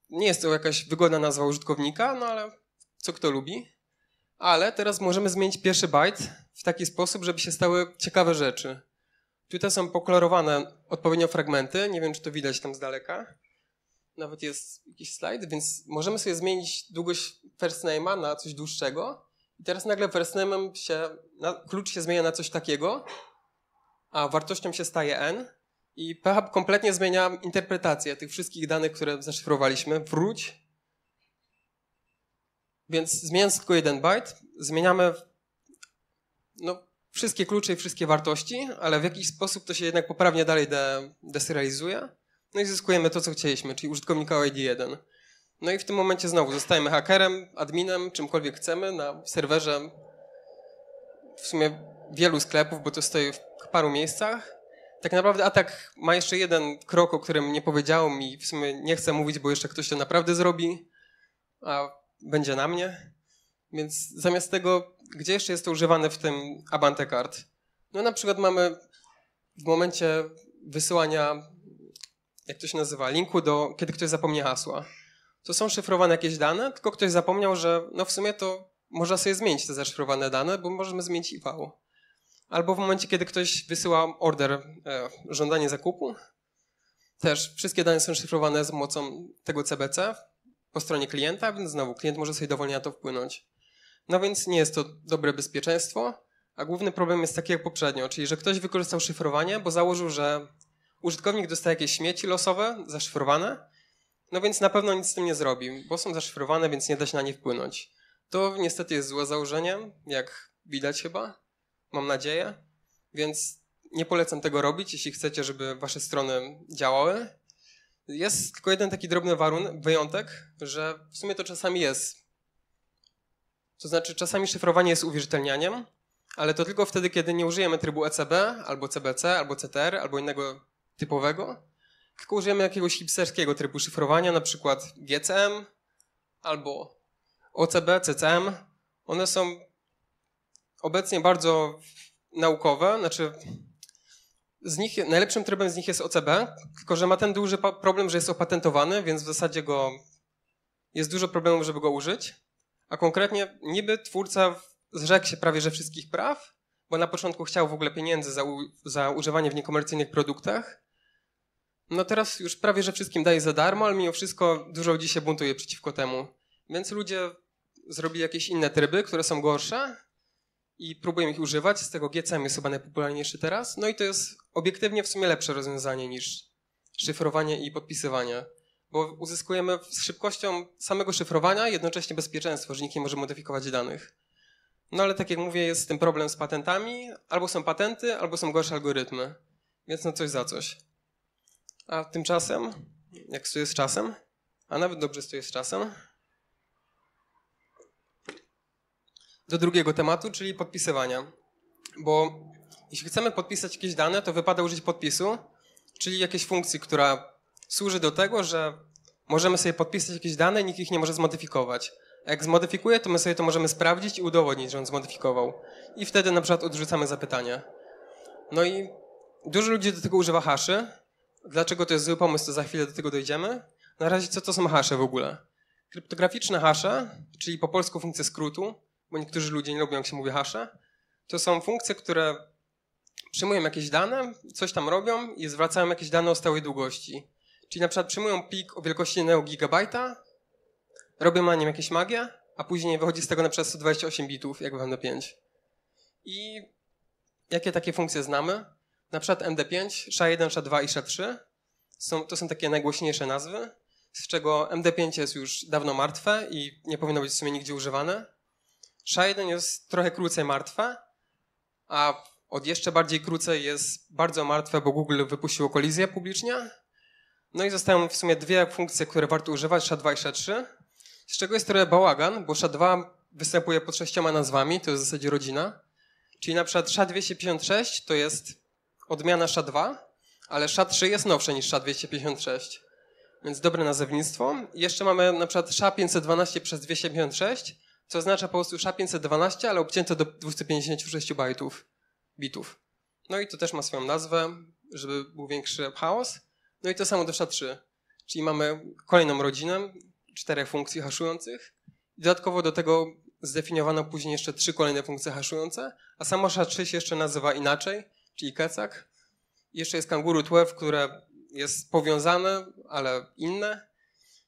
Nie jest to jakaś wygodna nazwa użytkownika, no ale co kto lubi. Ale teraz możemy zmienić pierwszy byte w taki sposób, żeby się stały ciekawe rzeczy. Tutaj są pokolorowane odpowiednio fragmenty. Nie wiem, czy to widać tam z daleka. Nawet jest jakiś slajd, więc możemy sobie zmienić długość first name'a na coś dłuższego i teraz nagle versnamem się, klucz się zmienia na coś takiego, a wartością się staje n i PHP kompletnie zmienia interpretację tych wszystkich danych, które zaszyfrowaliśmy. Wróć. Więc zmieniając tylko jeden byte, zmieniamy no, wszystkie klucze i wszystkie wartości, ale w jakiś sposób to się jednak poprawnie dalej de deserializuje. No i zyskujemy to, co chcieliśmy, czyli użytkownika ID 1. No i w tym momencie znowu zostajemy hakerem, adminem, czymkolwiek chcemy, na serwerze w sumie wielu sklepów, bo to stoi w paru miejscach. Tak naprawdę atak ma jeszcze jeden krok, o którym nie powiedziałem i w sumie nie chcę mówić, bo jeszcze ktoś to naprawdę zrobi, a będzie na mnie. Więc zamiast tego, gdzie jeszcze jest to używane w tym Abante Card? No na przykład mamy w momencie wysyłania, jak to się nazywa, linku do, kiedy ktoś zapomni hasła to są szyfrowane jakieś dane, tylko ktoś zapomniał, że no w sumie to można sobie zmienić te zaszyfrowane dane, bo możemy zmienić IPAU. Albo w momencie, kiedy ktoś wysyła order, e, żądanie zakupu, też wszystkie dane są szyfrowane z mocą tego CBC po stronie klienta, więc znowu klient może sobie dowolnie na to wpłynąć. No więc nie jest to dobre bezpieczeństwo, a główny problem jest taki jak poprzednio, czyli że ktoś wykorzystał szyfrowanie, bo założył, że użytkownik dostaje jakieś śmieci losowe, zaszyfrowane, no więc na pewno nic z tym nie zrobi, bo są zaszyfrowane, więc nie da się na nie wpłynąć. To niestety jest złe założenie, jak widać chyba, mam nadzieję. Więc nie polecam tego robić, jeśli chcecie, żeby wasze strony działały. Jest tylko jeden taki drobny warunek, wyjątek, że w sumie to czasami jest. To znaczy, czasami szyfrowanie jest uwierzytelnianiem, ale to tylko wtedy, kiedy nie użyjemy trybu ECB, albo CBC, albo CTR, albo innego typowego, tylko użyjemy jakiegoś hipsterskiego trybu szyfrowania, na przykład GCM albo OCB, CCM. One są obecnie bardzo naukowe, znaczy z nich, najlepszym trybem z nich jest OCB, tylko że ma ten duży problem, że jest opatentowany, więc w zasadzie go jest dużo problemów, żeby go użyć. A konkretnie niby twórca zrzekł się prawie że wszystkich praw, bo na początku chciał w ogóle pieniędzy za, za używanie w niekomercyjnych produktach, no teraz już prawie, że wszystkim daje za darmo, ale mimo wszystko dużo ludzi się buntuje przeciwko temu. Więc ludzie zrobili jakieś inne tryby, które są gorsze i próbują ich używać. Z tego GCM jest chyba najpopularniejszy teraz. No i to jest obiektywnie w sumie lepsze rozwiązanie niż szyfrowanie i podpisywanie, bo uzyskujemy z szybkością samego szyfrowania jednocześnie bezpieczeństwo, że nikt nie może modyfikować danych. No ale tak jak mówię, jest ten problem z patentami. Albo są patenty, albo są gorsze algorytmy. Więc no coś za coś. A tymczasem, jak stoję z czasem, a nawet dobrze stoję z czasem, do drugiego tematu, czyli podpisywania. Bo jeśli chcemy podpisać jakieś dane, to wypada użyć podpisu, czyli jakiejś funkcji, która służy do tego, że możemy sobie podpisać jakieś dane i nikt ich nie może zmodyfikować. A jak zmodyfikuje, to my sobie to możemy sprawdzić i udowodnić, że on zmodyfikował. I wtedy na przykład odrzucamy zapytanie. No i dużo ludzi do tego używa haszy, Dlaczego to jest zły pomysł, to za chwilę do tego dojdziemy. Na razie co to są hasze w ogóle? Kryptograficzne hasze, czyli po polsku funkcje skrótu, bo niektórzy ludzie nie lubią jak się mówi hasze, to są funkcje, które przyjmują jakieś dane, coś tam robią i zwracają jakieś dane o stałej długości. Czyli na przykład przyjmują plik o wielkości 1 gigabajta, robią na nim jakieś magię, a później wychodzi z tego na przykład 128 bitów, jak w 5. I jakie takie funkcje znamy? Na przykład MD5, SHA-1, SHA-2 i SHA-3 są, to są takie najgłośniejsze nazwy, z czego MD5 jest już dawno martwe i nie powinno być w sumie nigdzie używane. SHA-1 jest trochę krócej martwe, a od jeszcze bardziej krócej jest bardzo martwe, bo Google wypuściło kolizję publicznie. No i zostają w sumie dwie funkcje, które warto używać, SHA-2 i SHA-3, z czego jest trochę bałagan, bo SHA-2 występuje pod sześcioma nazwami, to jest w zasadzie rodzina. Czyli na przykład SHA-256 to jest odmiana SHA 2, ale SHA 3 jest nowsze niż SHA 256. Więc dobre nazewnictwo. Jeszcze mamy na przykład SHA 512 przez 256, co oznacza po prostu SHA 512, ale obcięte do 256 bajtów, bitów. No i to też ma swoją nazwę, żeby był większy chaos. No i to samo do SHA 3. Czyli mamy kolejną rodzinę, czterech funkcji haszujących. Dodatkowo do tego zdefiniowano później jeszcze trzy kolejne funkcje haszujące, a samo SHA-3 się jeszcze nazywa inaczej, czyli kecak. Jeszcze jest kanguru tłew, które jest powiązane, ale inne.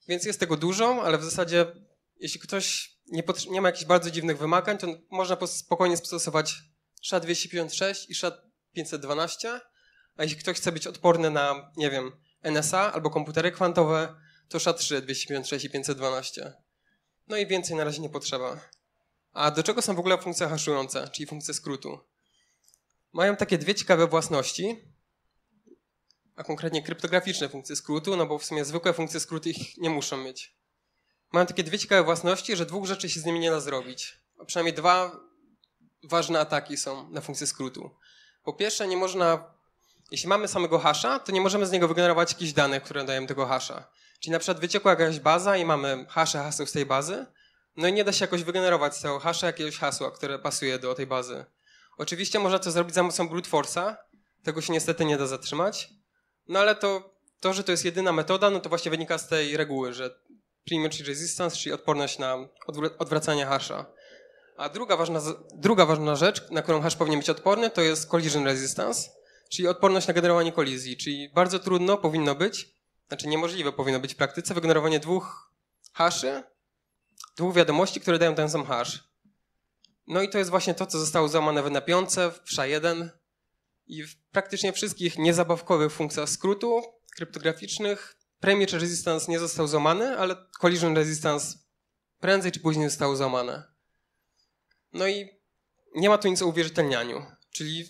Więc jest tego dużo, ale w zasadzie jeśli ktoś nie, nie ma jakichś bardzo dziwnych wymagań, to można spokojnie stosować SHA 256 i SHA 512. A jeśli ktoś chce być odporny na, nie wiem, NSA albo komputery kwantowe, to SHA 3, 256 i 512. No i więcej na razie nie potrzeba. A do czego są w ogóle funkcje haszujące, czyli funkcje skrótu? mają takie dwie ciekawe własności, a konkretnie kryptograficzne funkcje skrótu, no bo w sumie zwykłe funkcje skrótu ich nie muszą mieć. Mają takie dwie ciekawe własności, że dwóch rzeczy się z nimi nie da zrobić. A przynajmniej dwa ważne ataki są na funkcję skrótu. Po pierwsze, nie można, jeśli mamy samego hasza, to nie możemy z niego wygenerować jakichś danych, które dają tego hasza. Czyli na przykład wyciekła jakaś baza i mamy hasze haseł z tej bazy, no i nie da się jakoś wygenerować z tego hasza jakiegoś hasła, które pasuje do tej bazy. Oczywiście można to zrobić za mocą brute force'a, tego się niestety nie da zatrzymać, no ale to, to, że to jest jedyna metoda, no to właśnie wynika z tej reguły, że primary resistance, czyli odporność na odwracanie hasza. A druga ważna, druga ważna rzecz, na którą hash powinien być odporny, to jest collision resistance, czyli odporność na generowanie kolizji. Czyli bardzo trudno powinno być, znaczy niemożliwe powinno być w praktyce, wygenerowanie dwóch haszy, dwóch wiadomości, które dają ten sam hash. No i to jest właśnie to, co zostało złamane w Napiące, w PSZA1 i w praktycznie wszystkich niezabawkowych funkcjach skrótu kryptograficznych. Premiere Resistance nie został złamany, ale Collision Resistance prędzej czy później zostało złamane. No i nie ma tu nic o uwierzytelnianiu, czyli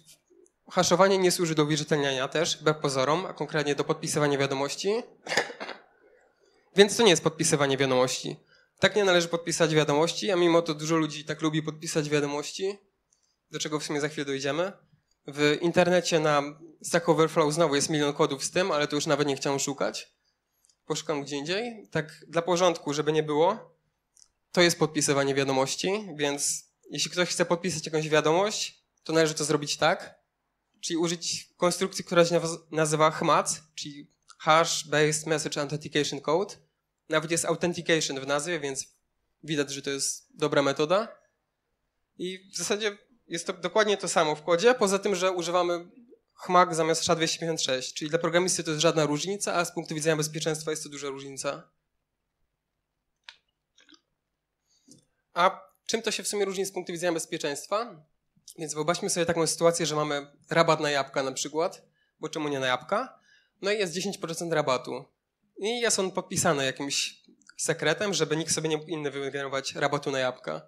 haszowanie nie służy do uwierzytelniania też, bez pozorom, a konkretnie do podpisywania wiadomości. Więc to nie jest podpisywanie wiadomości. Tak nie należy podpisać wiadomości, a mimo to dużo ludzi tak lubi podpisać wiadomości, do czego w sumie za chwilę dojdziemy. W internecie na Stack Overflow znowu jest milion kodów z tym, ale to już nawet nie chciałem szukać. Poszukam gdzie indziej. Tak dla porządku, żeby nie było, to jest podpisywanie wiadomości, więc jeśli ktoś chce podpisać jakąś wiadomość, to należy to zrobić tak, czyli użyć konstrukcji, która się nazywa HMAC, czyli Hash Based Message Authentication Code, nawet jest authentication w nazwie, więc widać, że to jest dobra metoda. I w zasadzie jest to dokładnie to samo w kodzie, poza tym, że używamy HMAC zamiast SHA-256, czyli dla programisty to jest żadna różnica, a z punktu widzenia bezpieczeństwa jest to duża różnica. A czym to się w sumie różni z punktu widzenia bezpieczeństwa? Więc wyobraźmy sobie taką sytuację, że mamy rabat na jabłka na przykład, bo czemu nie na jabłka? No i jest 10% rabatu. I jest on podpisany jakimś sekretem, żeby nikt sobie nie mógł inny wygenerować rabatu na jabłka.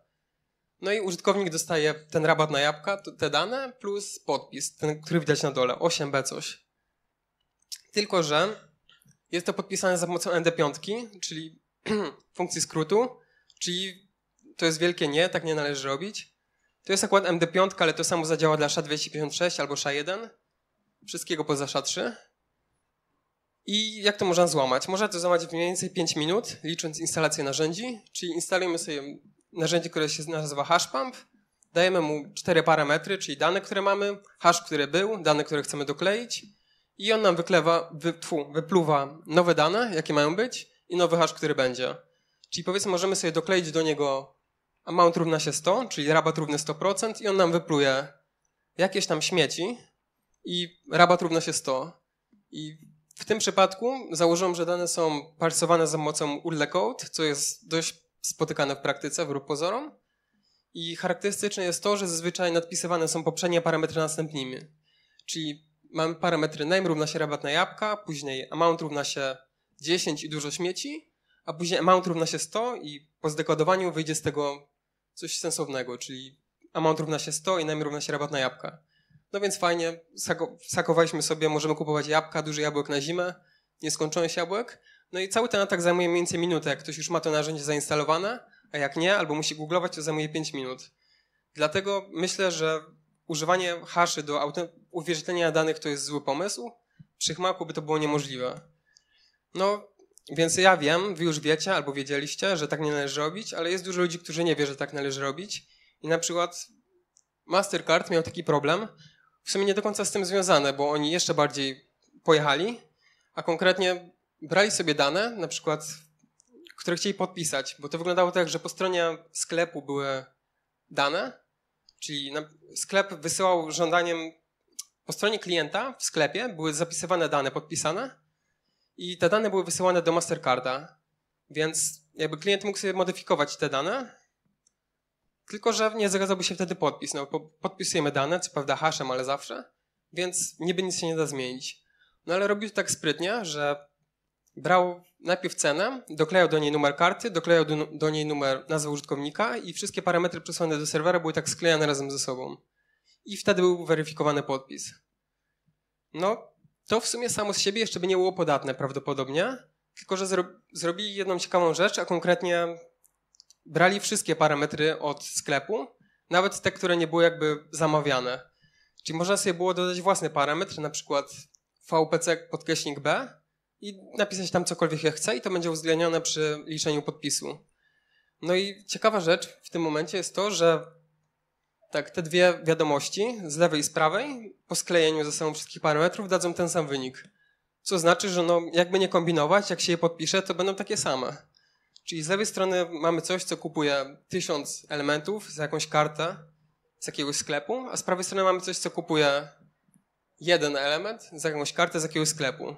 No i użytkownik dostaje ten rabat na jabłka, te dane, plus podpis, ten, który widać na dole, 8b coś. Tylko, że jest to podpisane za pomocą ND5, czyli funkcji skrótu, czyli to jest wielkie nie, tak nie należy robić. To jest akurat MD5, ale to samo zadziała dla SHA-256 albo SHA-1, wszystkiego poza SHA-3. I jak to można złamać? Można to złamać w mniej więcej 5 minut, licząc instalację narzędzi, czyli instalujemy sobie narzędzie, które się nazywa hashpump, dajemy mu cztery parametry, czyli dane, które mamy, hash, który był, dane, które chcemy dokleić i on nam wyklewa, wy, tfu, wypluwa nowe dane, jakie mają być i nowy hash, który będzie. Czyli powiedzmy, możemy sobie dokleić do niego amount równa się 100, czyli rabat równy 100% i on nam wypluje jakieś tam śmieci i rabat równa się 100. I w tym przypadku założyłem, że dane są parsowane za pomocą URL code, co jest dość spotykane w praktyce, wbrew pozorom. I charakterystyczne jest to, że zazwyczaj nadpisywane są poprzednie parametry następnymi. Czyli mamy parametry name równa się rabat na jabłka, później amount równa się 10 i dużo śmieci, a później amount równa się 100 i po zdekodowaniu wyjdzie z tego coś sensownego, czyli amount równa się 100 i name równa się rabat na jabłka. No więc fajnie, sakowaliśmy sobie, możemy kupować jabłka, duży jabłek na zimę, nieskończony jabłek. No i cały ten atak zajmuje mniej więcej minutę, jak ktoś już ma to narzędzie zainstalowane, a jak nie, albo musi googlować, to zajmuje 5 minut. Dlatego myślę, że używanie haszy do uwierzytelnienia danych to jest zły pomysł. Przy Hmaku by to było niemożliwe. No, więc ja wiem, wy już wiecie albo wiedzieliście, że tak nie należy robić, ale jest dużo ludzi, którzy nie wie, że tak należy robić. I na przykład Mastercard miał taki problem, w sumie nie do końca z tym związane, bo oni jeszcze bardziej pojechali, a konkretnie brali sobie dane, na przykład, które chcieli podpisać, bo to wyglądało tak, że po stronie sklepu były dane, czyli sklep wysyłał żądaniem po stronie klienta w sklepie były zapisywane dane podpisane i te dane były wysyłane do Mastercarda, więc jakby klient mógł sobie modyfikować te dane tylko, że nie zgadzałby się wtedy podpis. No, podpisujemy dane, co prawda haszem, ale zawsze, więc niby nic się nie da zmienić. No ale robił to tak sprytnie, że brał najpierw cenę, doklejał do niej numer karty, doklejał do, do niej numer nazwy użytkownika i wszystkie parametry przesłane do serwera były tak sklejane razem ze sobą. I wtedy był weryfikowany podpis. No, to w sumie samo z siebie jeszcze by nie było podatne prawdopodobnie, tylko że zro zrobili jedną ciekawą rzecz, a konkretnie brali wszystkie parametry od sklepu, nawet te, które nie były jakby zamawiane. Czyli można sobie było dodać własny parametr, na przykład VPC podkreśnik B i napisać tam cokolwiek ja chcę i to będzie uwzględnione przy liczeniu podpisu. No i ciekawa rzecz w tym momencie jest to, że tak, te dwie wiadomości z lewej i z prawej po sklejeniu ze sobą wszystkich parametrów dadzą ten sam wynik. Co znaczy, że no, jakby nie kombinować, jak się je podpisze, to będą takie same. Czyli z lewej strony mamy coś, co kupuje tysiąc elementów za jakąś kartę z jakiegoś sklepu, a z prawej strony mamy coś, co kupuje jeden element za jakąś kartę z jakiegoś sklepu.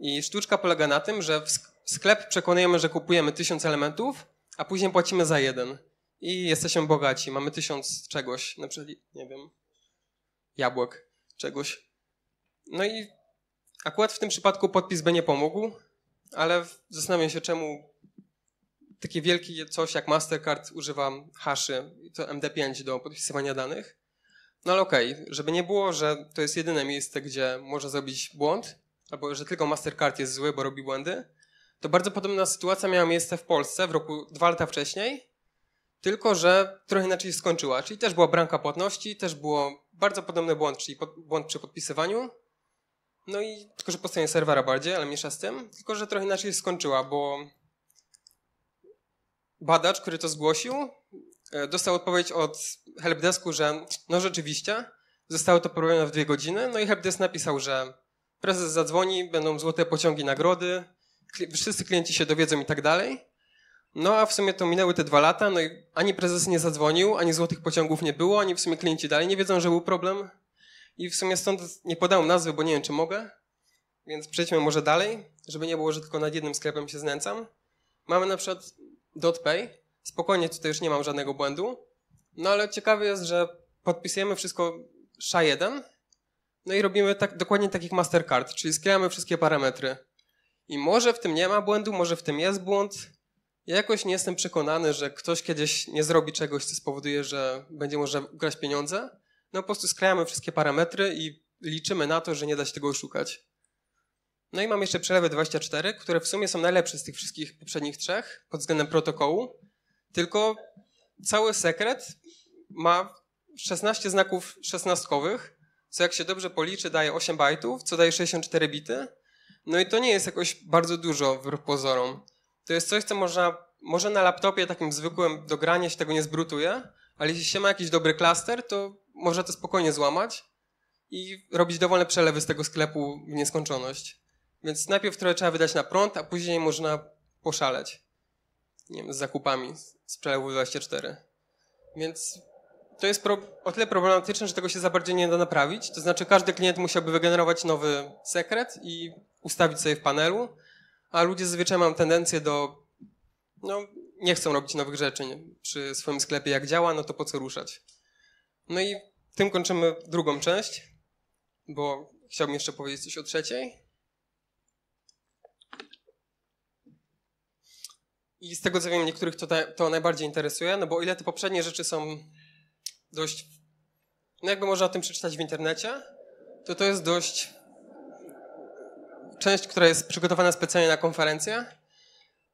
I sztuczka polega na tym, że w sklep przekonujemy, że kupujemy tysiąc elementów, a później płacimy za jeden. I jesteśmy bogaci. Mamy tysiąc czegoś, na przykład, nie wiem, jabłek, czegoś. No i akurat w tym przypadku podpis by nie pomógł, ale zastanawiam się, czemu takie wielkie coś jak Mastercard używa haszy, to MD5 do podpisywania danych. No ale okej, okay, żeby nie było, że to jest jedyne miejsce, gdzie można zrobić błąd, albo że tylko Mastercard jest zły, bo robi błędy, to bardzo podobna sytuacja miała miejsce w Polsce w roku dwa lata wcześniej, tylko że trochę inaczej skończyła. Czyli też była branka płatności, też było bardzo podobny błąd, czyli pod, błąd przy podpisywaniu. No i tylko, że po stronie serwera bardziej, ale mniejsza z tym. Tylko, że trochę inaczej skończyła, bo badacz, który to zgłosił, e, dostał odpowiedź od helpdesku, że no rzeczywiście, zostało to porobione w dwie godziny, no i helpdesk napisał, że prezes zadzwoni, będą złote pociągi nagrody, wszyscy klienci się dowiedzą i tak dalej. No a w sumie to minęły te dwa lata, no i ani prezes nie zadzwonił, ani złotych pociągów nie było, ani w sumie klienci dalej nie wiedzą, że był problem. I w sumie stąd nie podałem nazwy, bo nie wiem, czy mogę. Więc przejdźmy może dalej, żeby nie było, że tylko nad jednym sklepem się znęcam. Mamy na przykład DotPay. Spokojnie, tutaj już nie mam żadnego błędu. No ale ciekawe jest, że podpisujemy wszystko SHA-1, no i robimy tak, dokładnie takich Mastercard, czyli sklejamy wszystkie parametry. I może w tym nie ma błędu, może w tym jest błąd. Ja jakoś nie jestem przekonany, że ktoś kiedyś nie zrobi czegoś, co spowoduje, że będzie można grać pieniądze. No po prostu sklejamy wszystkie parametry i liczymy na to, że nie da się tego oszukać. No i mam jeszcze przelewy 24, które w sumie są najlepsze z tych wszystkich poprzednich trzech pod względem protokołu, tylko cały sekret ma 16 znaków szesnastkowych, co jak się dobrze policzy daje 8 bajtów, co daje 64 bity. No i to nie jest jakoś bardzo dużo wbrew pozorom. To jest coś, co można, może na laptopie takim zwykłym do grania się tego nie zbrutuje, ale jeśli się ma jakiś dobry klaster, to można to spokojnie złamać i robić dowolne przelewy z tego sklepu w nieskończoność. Więc najpierw trochę trzeba wydać na prąd, a później można poszaleć. Nie wiem, z zakupami z przelewu 24. Więc to jest pro, o tyle problematyczne, że tego się za bardzo nie da naprawić. To znaczy każdy klient musiałby wygenerować nowy sekret i ustawić sobie w panelu, a ludzie zazwyczaj mają tendencję do... No, nie chcą robić nowych rzeczy nie? przy swoim sklepie. Jak działa, no to po co ruszać? No i tym kończymy drugą część, bo chciałbym jeszcze powiedzieć coś o trzeciej. I z tego co wiem, niektórych to, to najbardziej interesuje, no bo o ile te poprzednie rzeczy są dość. No jakby można o tym przeczytać w internecie, to to jest dość. Część, która jest przygotowana specjalnie na konferencję.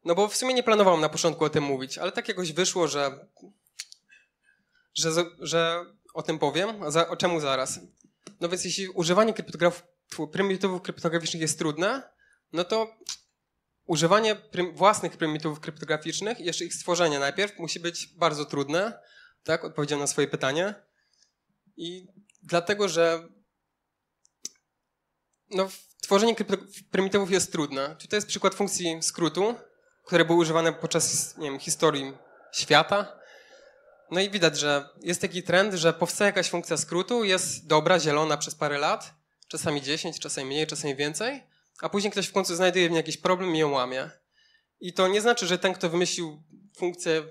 No bo w sumie nie planowałem na początku o tym mówić, ale tak jakoś wyszło, że. że, że o tym powiem. A za, o czemu zaraz? No więc jeśli używanie kryptografów, prymitywów kryptograficznych jest trudne, no to używanie prym własnych prymitywów kryptograficznych, jeszcze ich stworzenie najpierw, musi być bardzo trudne. Tak, odpowiedziałem na swoje pytanie. I dlatego, że no, tworzenie prymitywów jest trudne. Tutaj jest przykład funkcji skrótu, które były używane podczas nie wiem, historii świata. No i widać, że jest taki trend, że powstaje jakaś funkcja skrótu, jest dobra, zielona przez parę lat, czasami 10, czasami mniej, czasami więcej a później ktoś w końcu znajduje w niej jakiś problem i ją łamie. I to nie znaczy, że ten, kto wymyślił funkcję,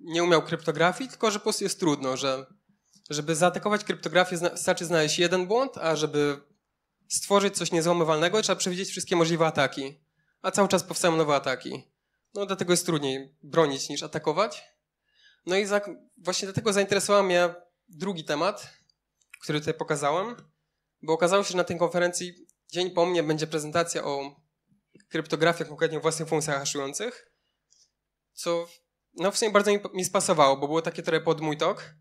nie umiał kryptografii, tylko że po prostu jest trudno, że żeby zaatakować kryptografię, wystarczy znaleźć jeden błąd, a żeby stworzyć coś niezłamywalnego, trzeba przewidzieć wszystkie możliwe ataki. A cały czas powstają nowe ataki. No dlatego jest trudniej bronić niż atakować. No i za, właśnie dlatego zainteresował mnie drugi temat, który tutaj pokazałem, bo okazało się, że na tej konferencji Dzień po mnie będzie prezentacja o kryptografiach, konkretnie o własnych funkcjach haszujących, co no w sumie bardzo mi, mi spasowało, bo było takie trochę pod mój tok,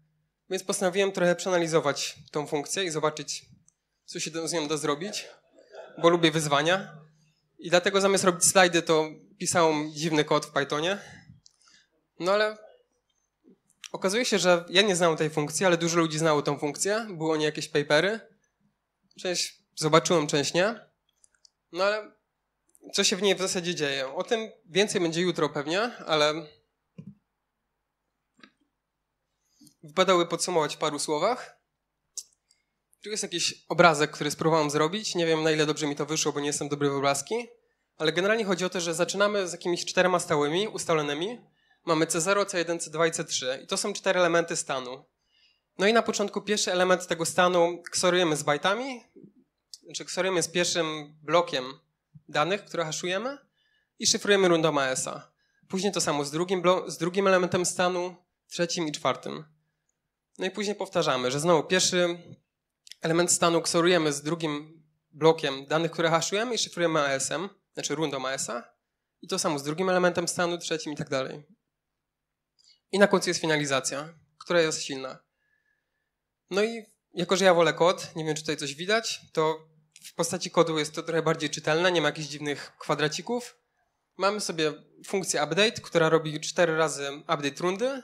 więc postanowiłem trochę przeanalizować tą funkcję i zobaczyć, co się z nią da zrobić, bo lubię wyzwania. I dlatego zamiast robić slajdy, to pisałem dziwny kod w Pythonie. No ale okazuje się, że ja nie znałem tej funkcji, ale dużo ludzi znało tą funkcję. Było nie jakieś papery. Część zobaczyłem część nie, no ale co się w niej w zasadzie dzieje? O tym więcej będzie jutro pewnie, ale wypadały podsumować w paru słowach. Tu jest jakiś obrazek, który spróbowałem zrobić. Nie wiem, na ile dobrze mi to wyszło, bo nie jestem dobry w obrazki. Ale generalnie chodzi o to, że zaczynamy z jakimiś czterema stałymi, ustalonymi. Mamy C0, C1, C2 i C3. I to są cztery elementy stanu. No i na początku pierwszy element tego stanu ksorujemy z bajtami, znaczy, Xorium jest pierwszym blokiem danych, które haszujemy i szyfrujemy rundą AES-a. Później to samo z drugim, z drugim elementem stanu, trzecim i czwartym. No i później powtarzamy, że znowu pierwszy element stanu xorujemy z drugim blokiem danych, które haszujemy i szyfrujemy AES-em, znaczy rundą AES-a. I to samo z drugim elementem stanu, trzecim i tak dalej. I na końcu jest finalizacja, która jest silna. No i jako, że ja wolę kod, nie wiem, czy tutaj coś widać, to w postaci kodu jest to trochę bardziej czytelne, nie ma jakichś dziwnych kwadracików. Mamy sobie funkcję update, która robi 4 razy update rundy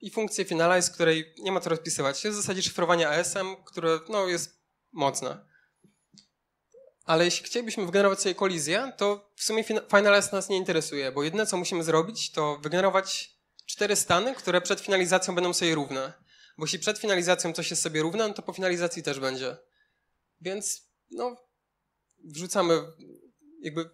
i funkcję finalize, której nie ma co rozpisywać. Jest w zasadzie szyfrowanie ASM, które no, jest mocne. Ale jeśli chcielibyśmy wygenerować sobie kolizję, to w sumie finalize nas nie interesuje, bo jedyne co musimy zrobić, to wygenerować cztery stany, które przed finalizacją będą sobie równe. Bo jeśli przed finalizacją coś jest sobie równe, no to po finalizacji też będzie. Więc no, wrzucamy jakby,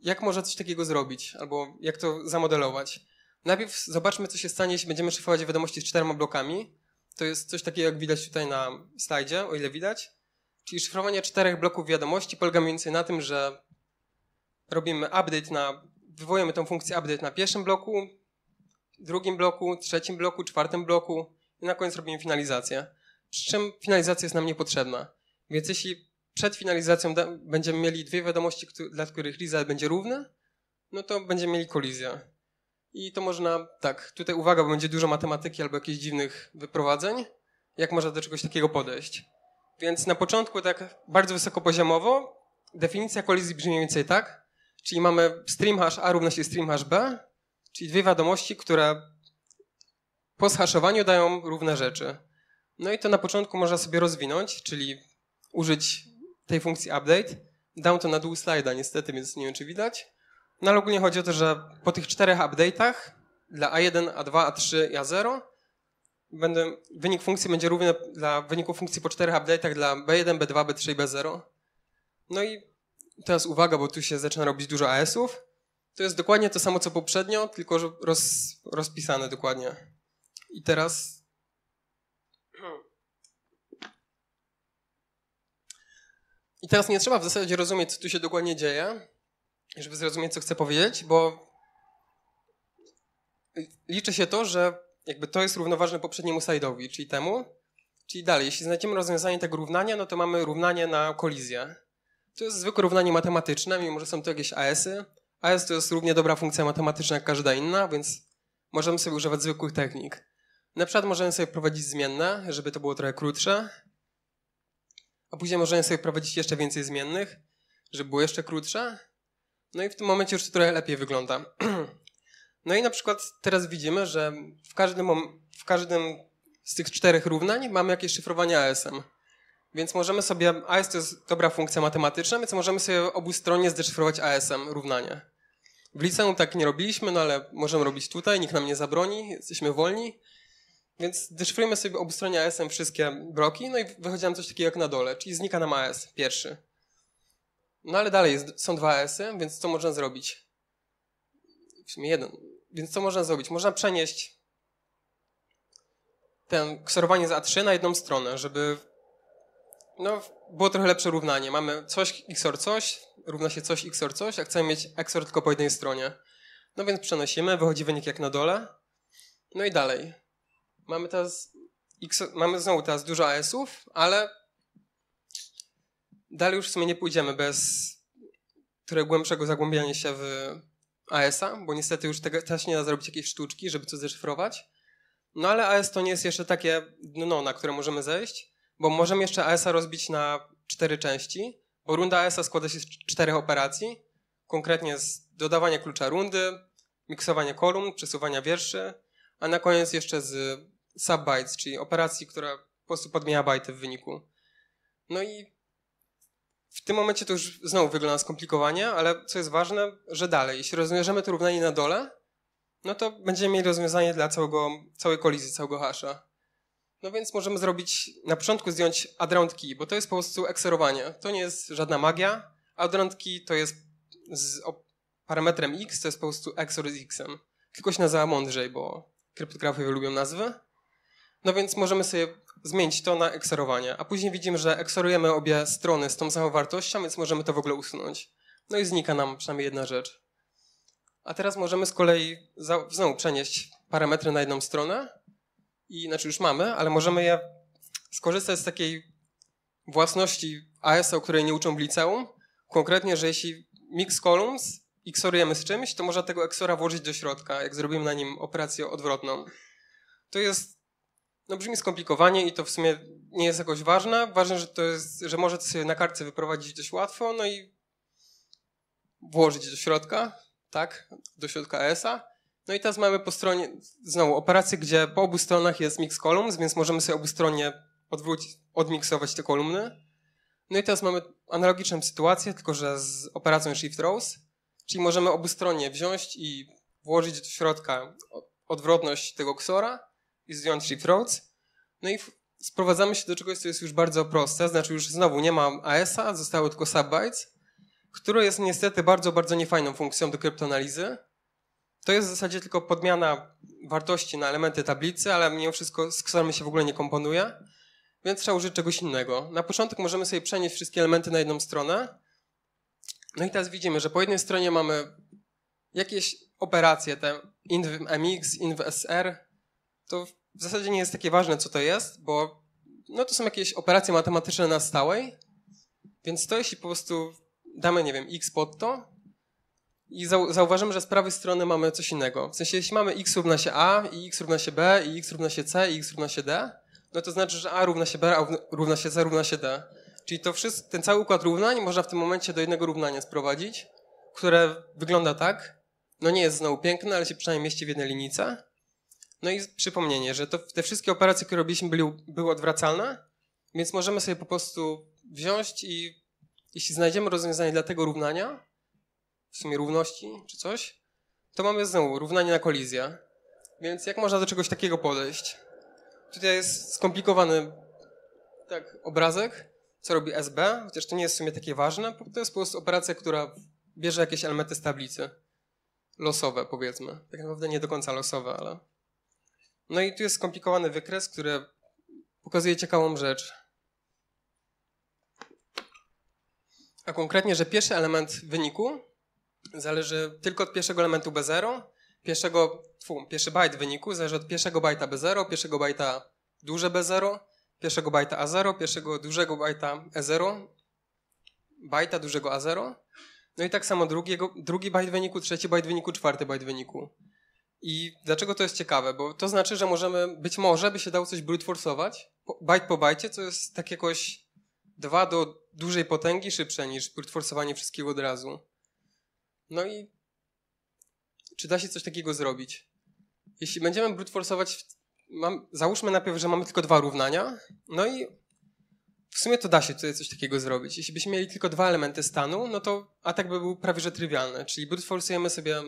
jak można coś takiego zrobić, albo jak to zamodelować. Najpierw zobaczmy, co się stanie, jeśli będziemy szyfrować wiadomości z czterema blokami. To jest coś takiego, jak widać tutaj na slajdzie, o ile widać. Czyli szyfrowanie czterech bloków wiadomości polega mniej więcej na tym, że robimy update na, wywołujemy tą funkcję update na pierwszym bloku, drugim bloku, trzecim bloku, czwartym bloku i na koniec robimy finalizację. Przy czym finalizacja jest nam niepotrzebna. Więc jeśli przed finalizacją będziemy mieli dwie wiadomości, dla których Liza będzie równa, no to będziemy mieli kolizję. I to można, tak, tutaj uwaga, bo będzie dużo matematyki albo jakichś dziwnych wyprowadzeń, jak można do czegoś takiego podejść. Więc na początku tak bardzo wysokopoziomowo definicja kolizji brzmi mniej więcej tak, czyli mamy stream hash A równa się stream hash B, czyli dwie wiadomości, które po zhaszowaniu dają równe rzeczy. No i to na początku można sobie rozwinąć, czyli użyć tej funkcji update. Dam to na dół slajda niestety, więc nie wiem czy widać. No ale ogólnie chodzi o to, że po tych czterech update'ach dla A1, A2, A3 i A0 będę, wynik funkcji będzie równy dla wyniku funkcji po czterech update'ach dla B1, B2, B3 i B0. No i teraz uwaga, bo tu się zaczyna robić dużo AS-ów. To jest dokładnie to samo co poprzednio, tylko roz, rozpisane dokładnie. I teraz I teraz nie trzeba w zasadzie rozumieć, co tu się dokładnie dzieje, żeby zrozumieć, co chcę powiedzieć, bo liczy się to, że jakby to jest równoważne poprzedniemu slajdowi, czyli temu. Czyli dalej, jeśli znajdziemy rozwiązanie tego równania, no to mamy równanie na kolizję. To jest zwykłe równanie matematyczne, mimo że są to jakieś AS-y. AS to jest równie dobra funkcja matematyczna jak każda inna, więc możemy sobie używać zwykłych technik. Na przykład możemy sobie wprowadzić zmienne, żeby to było trochę krótsze a później możemy sobie wprowadzić jeszcze więcej zmiennych, żeby było jeszcze krótsze. No i w tym momencie już to trochę lepiej wygląda. No i na przykład teraz widzimy, że w każdym, w każdym z tych czterech równań mamy jakieś szyfrowanie ASM. Więc możemy sobie, AS to jest dobra funkcja matematyczna, więc możemy sobie obustronnie zdeszyfrować ASM równanie. W liceum tak nie robiliśmy, no ale możemy robić tutaj, nikt nam nie zabroni, jesteśmy wolni. Więc deszyfrujemy sobie obustronnie AS-em wszystkie broki, no i wychodzi nam coś takiego jak na dole, czyli znika nam AS pierwszy. No ale dalej jest, są dwa AS-y, więc co można zrobić? W sumie jeden. Więc co można zrobić? Można przenieść ten ksorowanie z A3 na jedną stronę, żeby no, było trochę lepsze równanie. Mamy coś XOR coś, równa się coś XOR coś, a chcemy mieć XOR tylko po jednej stronie. No więc przenosimy, wychodzi wynik jak na dole. No i dalej mamy teraz X, mamy znowu teraz dużo AS-ów, ale dalej już w sumie nie pójdziemy bez które głębszego zagłębiania się w AS-a, bo niestety już te, też nie da zrobić jakiejś sztuczki, żeby coś zeszyfrować. No ale AS to nie jest jeszcze takie dno, na które możemy zejść, bo możemy jeszcze AS-a rozbić na cztery części, bo runda AS-a składa się z czterech operacji, konkretnie z dodawania klucza rundy, miksowania kolumn, przesuwania wierszy, a na koniec jeszcze z subbytes, czyli operacji, która po prostu podmienia bajty w wyniku. No i w tym momencie to już znowu wygląda skomplikowanie, ale co jest ważne, że dalej, jeśli rozwiążemy to równanie na dole, no to będziemy mieli rozwiązanie dla całego, całej kolizji, całego hasza. No więc możemy zrobić, na początku zdjąć adround key, bo to jest po prostu ekserowanie. To nie jest żadna magia. Adround key to jest z parametrem x, to jest po prostu XOR z xem. Tylko się nazywa mądrzej, bo kryptografowie lubią nazwy. No więc możemy sobie zmienić to na ekserowanie, a później widzimy, że ekserujemy obie strony z tą samą wartością, więc możemy to w ogóle usunąć. No i znika nam przynajmniej jedna rzecz. A teraz możemy z kolei znowu przenieść parametry na jedną stronę i znaczy już mamy, ale możemy je skorzystać z takiej własności AS, o której nie uczą w liceum. Konkretnie, że jeśli mix columns xorujemy z czymś, to można tego xora włożyć do środka, jak zrobimy na nim operację odwrotną. To jest no brzmi skomplikowanie i to w sumie nie jest jakoś ważne. Ważne, że to jest, że może sobie na kartce wyprowadzić dość łatwo, no i włożyć do środka, tak, do środka ESA. No i teraz mamy po stronie, znowu operację, gdzie po obu stronach jest mix columns, więc możemy sobie obustronnie odwrócić, odmiksować te kolumny. No i teraz mamy analogiczną sytuację, tylko że z operacją shift rows, czyli możemy obustronnie wziąć i włożyć do środka odwrotność tego ksora, i zdjąć leafroads. No i sprowadzamy się do czegoś, co jest już bardzo proste, znaczy już znowu nie ma AS-a, zostały tylko subbytes, które jest niestety bardzo, bardzo niefajną funkcją do kryptoanalizy. To jest w zasadzie tylko podmiana wartości na elementy tablicy, ale mimo wszystko z XORem się w ogóle nie komponuje, więc trzeba użyć czegoś innego. Na początek możemy sobie przenieść wszystkie elementy na jedną stronę. No i teraz widzimy, że po jednej stronie mamy jakieś operacje, te inv mx, inv sr, to w zasadzie nie jest takie ważne, co to jest, bo no, to są jakieś operacje matematyczne na stałej, więc to jeśli po prostu damy, nie wiem, x pod to i zauważymy, że z prawej strony mamy coś innego. W sensie, jeśli mamy x równa się a i x równa się b i x równa się c i x równa się d, no to znaczy, że a równa się b, a równa się c, równa się d. Czyli to wszystko, ten cały układ równań można w tym momencie do jednego równania sprowadzić, które wygląda tak, no nie jest znowu piękne, ale się przynajmniej mieści w jednej linijce. No i przypomnienie, że to, te wszystkie operacje, które robiliśmy, były odwracalne, więc możemy sobie po prostu wziąć i jeśli znajdziemy rozwiązanie dla tego równania, w sumie równości czy coś, to mamy znowu równanie na kolizję. Więc jak można do czegoś takiego podejść? Tutaj jest skomplikowany tak, obrazek, co robi SB, chociaż to nie jest w sumie takie ważne, bo to jest po prostu operacja, która bierze jakieś elementy z tablicy. Losowe, powiedzmy. Tak naprawdę nie do końca losowe, ale. No i tu jest skomplikowany wykres, który pokazuje ciekawą rzecz. A konkretnie, że pierwszy element wyniku zależy tylko od pierwszego elementu B0, pierwszego, tfu, pierwszy byte wyniku zależy od pierwszego bajta B0, pierwszego bajta duże B0, pierwszego bajta A0, pierwszego dużego bajta E0, bajta dużego A0, no i tak samo drugiego, drugi byte wyniku, trzeci byte wyniku, czwarty byte wyniku. I dlaczego to jest ciekawe? Bo to znaczy, że możemy, być może by się dało coś brutforsować, bajt po bajcie, co jest tak jakoś dwa do dużej potęgi szybsze niż brutforsowanie wszystkiego od razu. No i czy da się coś takiego zrobić? Jeśli będziemy brutforsować, mam, załóżmy najpierw, że mamy tylko dwa równania, no i w sumie to da się tutaj coś takiego zrobić. Jeśli byśmy mieli tylko dwa elementy stanu, no to atak by był prawie że trywialny, czyli brutforsujemy sobie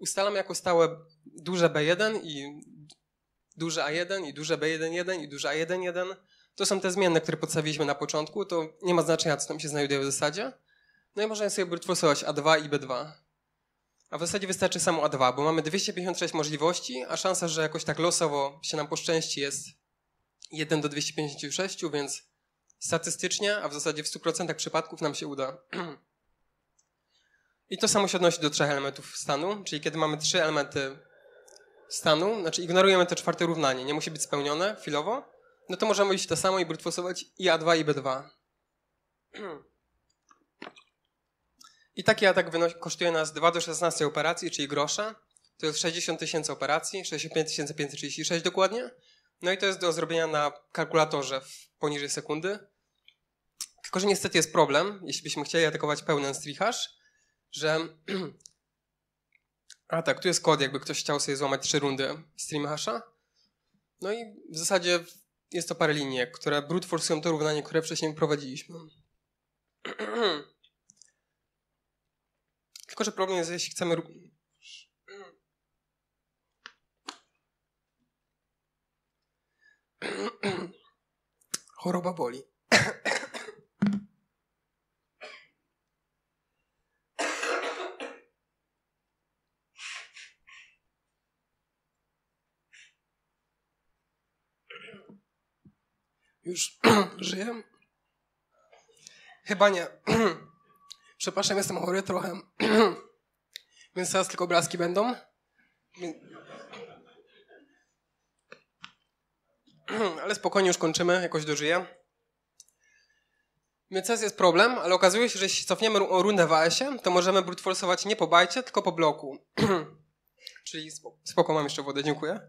ustalam jako stałe duże B1 i duże A1 i duże B1,1 i duże A1,1. To są te zmienne, które podstawiliśmy na początku, to nie ma znaczenia, co tam się znajduje w zasadzie. No i możemy sobie brutforsować A2 i B2. A w zasadzie wystarczy samo A2, bo mamy 256 możliwości, a szansa, że jakoś tak losowo się nam poszczęści jest 1 do 256, więc statystycznie, a w zasadzie w 100% przypadków nam się uda. I to samo się odnosi do trzech elementów stanu, czyli kiedy mamy trzy elementy stanu, znaczy ignorujemy to czwarte równanie, nie musi być spełnione chwilowo, no to możemy iść to samo i brutfosować i A2 i B2. I taki atak kosztuje nas 2 do 16 operacji, czyli grosza. To jest 60 tysięcy operacji, 65 536 dokładnie. No i to jest do zrobienia na kalkulatorze poniżej sekundy. Tylko, że niestety jest problem, jeśli byśmy chcieli atakować pełny strichasz, że a tak, tu jest kod, jakby ktoś chciał sobie złamać trzy rundy stream hasha. No i w zasadzie jest to parę linie, które brute forceują to równanie, które wcześniej prowadziliśmy. Tylko, że problem jest, jeśli chcemy... Choroba boli. Już żyję? Chyba nie. Przepraszam, jestem chory trochę. Więc teraz tylko obrazki będą. Ale spokojnie już kończymy, jakoś dożyję. Więc teraz jest problem, ale okazuje się, że jeśli cofniemy rundę w AS-ie, to możemy brutforsować nie po bajcie, tylko po bloku. Czyli spoko, spoko, mam jeszcze wodę, dziękuję.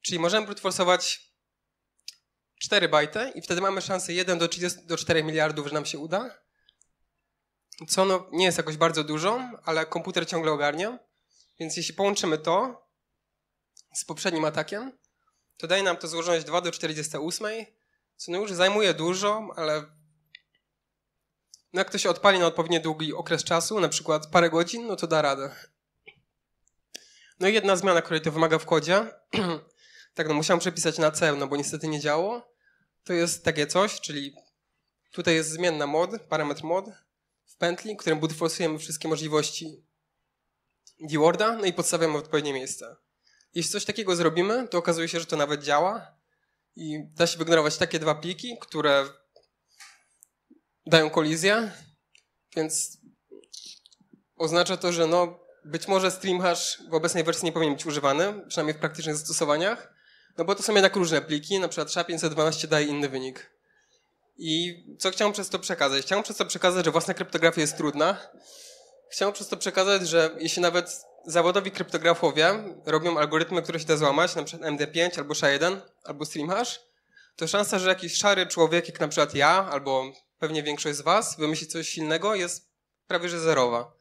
Czyli możemy brutforsować 4 bajty i wtedy mamy szansę 1 do, 30, do 4 miliardów, że nam się uda. Co no, nie jest jakoś bardzo dużo, ale komputer ciągle ogarnia. Więc jeśli połączymy to z poprzednim atakiem, to daje nam to złożoność 2 do 48, co no już zajmuje dużo, ale no jak to się odpali na odpowiednio długi okres czasu, na przykład parę godzin, no to da radę. No i jedna zmiana, której to wymaga w kodzie, Tak, no musiałem przepisać na C, no bo niestety nie działo. To jest takie coś, czyli tutaj jest zmienna mod, parametr mod w pętli, którym bootforsujemy wszystkie możliwości Dworda, no i podstawiamy w odpowiednie miejsce. Jeśli coś takiego zrobimy, to okazuje się, że to nawet działa i da się wygenerować takie dwa pliki, które dają kolizję, więc oznacza to, że no, być może streamhash w obecnej wersji nie powinien być używany, przynajmniej w praktycznych zastosowaniach, no bo to są jednak różne pliki, na przykład SHA-512 daje inny wynik. I co chciałem przez to przekazać? Chciałem przez to przekazać, że własna kryptografia jest trudna. Chciałem przez to przekazać, że jeśli nawet zawodowi kryptografowie robią algorytmy, które się da złamać, na przykład MD5 albo SHA-1 albo StreamHash, to szansa, że jakiś szary człowiek, jak na przykład ja albo pewnie większość z was, wymyśli coś silnego jest prawie że zerowa.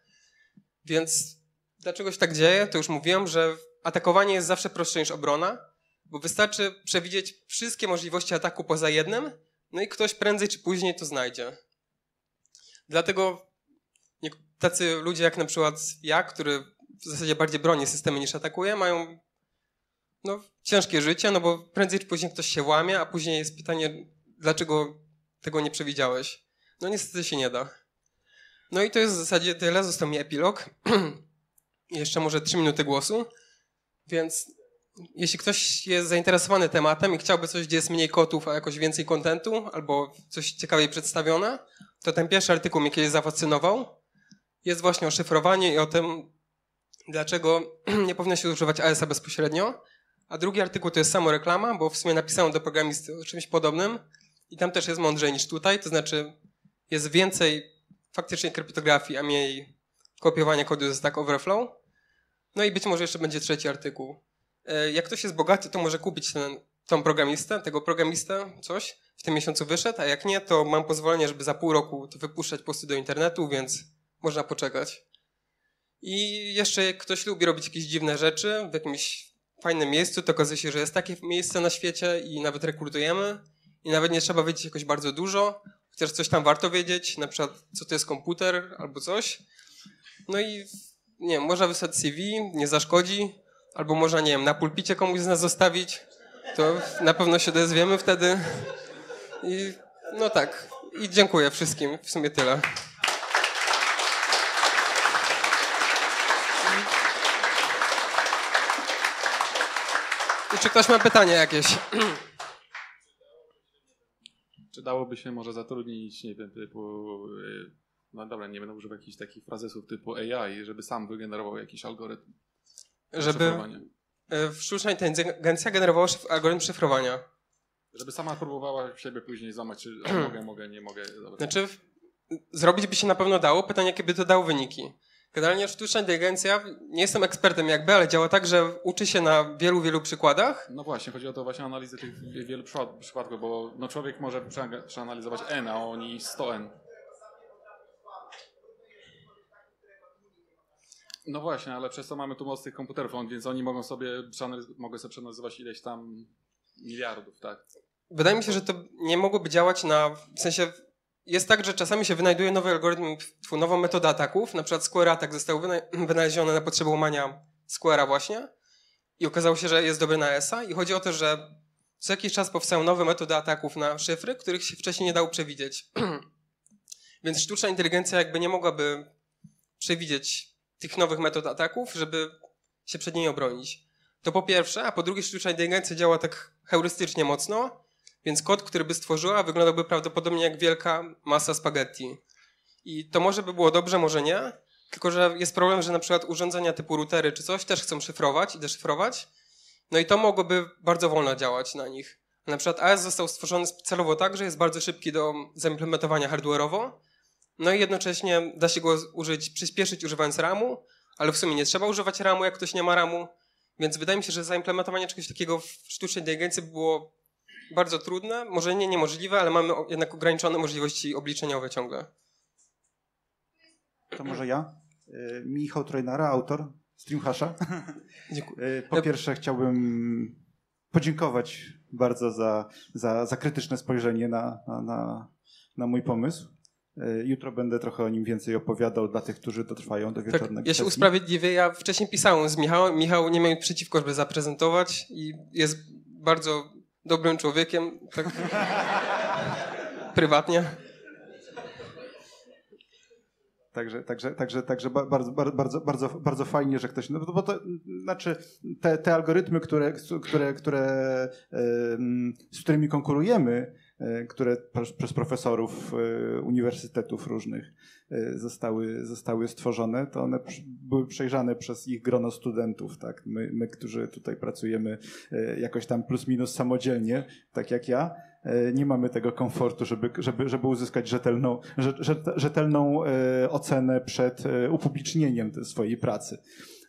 Więc dlaczego się tak dzieje? To już mówiłem, że atakowanie jest zawsze prostsze niż obrona. Bo wystarczy przewidzieć wszystkie możliwości ataku poza jednym, no i ktoś prędzej czy później to znajdzie. Dlatego tacy ludzie jak na przykład ja, który w zasadzie bardziej broni systemy niż atakuje, mają no, ciężkie życie, no bo prędzej czy później ktoś się łamie, a później jest pytanie, dlaczego tego nie przewidziałeś. No niestety się nie da. No i to jest w zasadzie tyle, został mi epilog. Jeszcze może 3 minuty głosu, więc jeśli ktoś jest zainteresowany tematem i chciałby coś, gdzie jest mniej kotów, a jakoś więcej kontentu, albo coś ciekawiej przedstawione, to ten pierwszy artykuł mnie kiedyś zafascynował. Jest właśnie o szyfrowaniu i o tym, dlaczego nie powinno się używać ASA bezpośrednio. A drugi artykuł to jest samo reklama, bo w sumie napisałem do programisty o czymś podobnym i tam też jest mądrzej niż tutaj, to znaczy jest więcej faktycznie kryptografii, a mniej kopiowania kodu ze tak Overflow. No i być może jeszcze będzie trzeci artykuł. E, jak ktoś jest bogaty, to może kupić ten, tą programistę, tego programistę, coś, w tym miesiącu wyszedł, a jak nie, to mam pozwolenie, żeby za pół roku to wypuszczać posty do internetu, więc można poczekać. I jeszcze jak ktoś lubi robić jakieś dziwne rzeczy w jakimś fajnym miejscu, to okazuje się, że jest takie miejsce na świecie i nawet rekrutujemy i nawet nie trzeba wiedzieć jakoś bardzo dużo, chociaż coś tam warto wiedzieć, na przykład co to jest komputer albo coś. No i nie można wysłać CV, nie zaszkodzi, albo może, nie wiem, na pulpicie komuś z nas zostawić, to na pewno się dozwiemy wtedy. I no tak. I dziękuję wszystkim. W sumie tyle. I czy ktoś ma pytanie jakieś? Czy dałoby się może zatrudnić, nie wiem, typu... E, no dobra, nie będę używał jakichś takich frazesów typu AI, żeby sam wygenerował jakiś algorytm. Żeby e, sztuczna inteligencja generowała algorytm szyfrowania. Żeby sama próbowała siebie później zamać czy mogę, mogę, nie mogę. Dobra. Znaczy, zrobić by się na pewno dało. Pytanie, by to dało wyniki. Generalnie sztuczna inteligencja, nie jestem ekspertem jakby, ale działa tak, że uczy się na wielu, wielu przykładach. No właśnie, chodzi o to właśnie analizę tych wielu przykładów, bo no człowiek może przeanalizować N, a oni 100 N. No właśnie, ale przez to mamy tu moc tych komputerów, więc oni mogą sobie, mogą sobie ileś tam miliardów, tak? Wydaje mi się, że to nie mogłoby działać na, w sensie jest tak, że czasami się wynajduje nowy algorytm, nową metodę ataków, na przykład Square Attack został wynaleziony na potrzeby łamania Square'a właśnie i okazało się, że jest dobry na ESA i chodzi o to, że co jakiś czas powstają nowe metody ataków na szyfry, których się wcześniej nie dało przewidzieć. Więc sztuczna inteligencja jakby nie mogłaby przewidzieć tych nowych metod ataków, żeby się przed nimi obronić. To po pierwsze, a po drugie sztuczna inteligencja działa tak heurystycznie mocno, więc kod, który by stworzyła, wyglądałby prawdopodobnie jak wielka masa spaghetti. I to może by było dobrze, może nie, tylko że jest problem, że na przykład urządzenia typu routery czy coś też chcą szyfrować i deszyfrować, no i to mogłoby bardzo wolno działać na nich. Na przykład AS został stworzony celowo tak, że jest bardzo szybki do zaimplementowania hardware'owo, no i jednocześnie da się go użyć, przyspieszyć używając ramu, ale w sumie nie trzeba używać ramu, jak ktoś nie ma ramu. Więc wydaje mi się, że zaimplementowanie czegoś takiego w sztucznej inteligencji było bardzo trudne, może nie niemożliwe, ale mamy jednak ograniczone możliwości obliczeniowe ciągle. To może ja? Y, Michał Trojnara, autor Streamhasha. Dziękuję. Y, po pierwsze chciałbym podziękować bardzo za, za, za krytyczne spojrzenie na, na, na, na mój pomysł. E, jutro będę trochę o nim więcej opowiadał dla tych, którzy dotrwają do wieczornego. Tak, ja się usprawiedliwię, ja wcześniej pisałem z Michałem. Michał nie miał nic przeciwko, żeby zaprezentować i jest bardzo dobrym człowiekiem, tak prywatnie. Także, także, także, także bardzo, bardzo, bardzo, bardzo fajnie, że ktoś. No bo to znaczy te, te algorytmy, które, które, które, z którymi konkurujemy, E, które przez profesorów e, uniwersytetów różnych e, zostały, zostały stworzone, to one były przejrzane przez ich grono studentów. Tak? My, my, którzy tutaj pracujemy jakoś tam plus minus samodzielnie, tak jak ja, nie mamy tego komfortu, żeby, żeby, żeby uzyskać rzetelną, rzetelną ocenę przed upublicznieniem swojej pracy.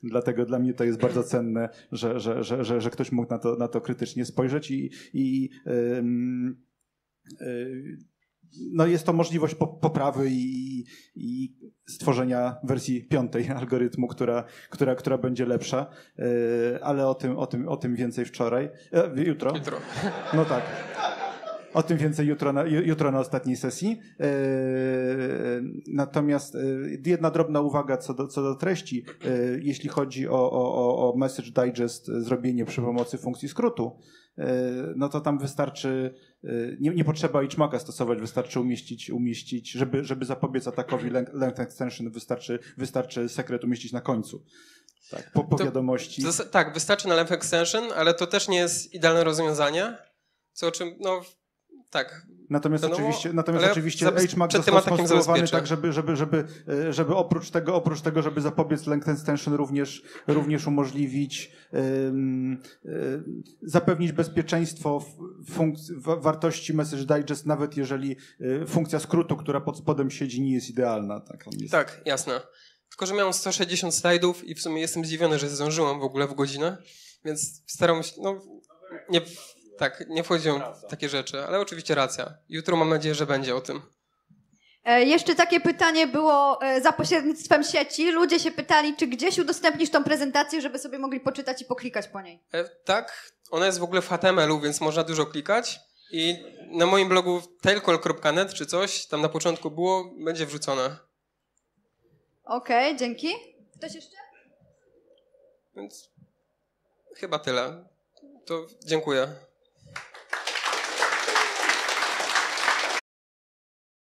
Dlatego dla mnie to jest bardzo cenne, że, że, że, że, ktoś mógł na to, na to krytycznie spojrzeć i, i Yy, no jest to możliwość poprawy i, i, stworzenia wersji piątej algorytmu, która, która, która będzie lepsza, yy, ale o tym, o, tym, o tym więcej wczoraj, e, jutro. Jutro. No tak. O tym więcej jutro na, jutro na ostatniej sesji. Yy, natomiast jedna drobna uwaga co do, co do treści. Jeśli chodzi o, o, o Message Digest, zrobienie przy pomocy funkcji skrótu, no to tam wystarczy Y, nie, nie potrzeba iczmaka stosować, wystarczy umieścić, umieścić żeby, żeby zapobiec atakowi length extension, wystarczy, wystarczy sekret umieścić na końcu. Tak, po, po to, wiadomości. To, tak, wystarczy na length extension, ale to też nie jest idealne rozwiązanie, co o czym no, tak. Natomiast no, oczywiście, natomiast oczywiście HMAC został skonstruowany tak, żeby, żeby, żeby, e, żeby oprócz tego, oprócz tego, żeby zapobiec length extension również, również umożliwić, um, zapewnić bezpieczeństwo wartości message digest, nawet jeżeli e, funkcja skrótu, która pod spodem siedzi, nie jest idealna. Tak, jest. tak jasne. Tylko, że miałem 160 slajdów i w sumie jestem zdziwiony, że zdążyłem w ogóle w godzinę, więc staram się, no, nie, tak, nie wchodzą takie rzeczy, ale oczywiście racja. Jutro mam nadzieję, że będzie o tym. E, jeszcze takie pytanie było e, za pośrednictwem sieci. Ludzie się pytali, czy gdzieś udostępnisz tą prezentację, żeby sobie mogli poczytać i poklikać po niej. E, tak, ona jest w ogóle w HTML-u, więc można dużo klikać. I na moim blogu telcol.net czy coś, tam na początku było, będzie wrzucone. Okej, okay, dzięki. Ktoś jeszcze? Więc chyba tyle. To dziękuję.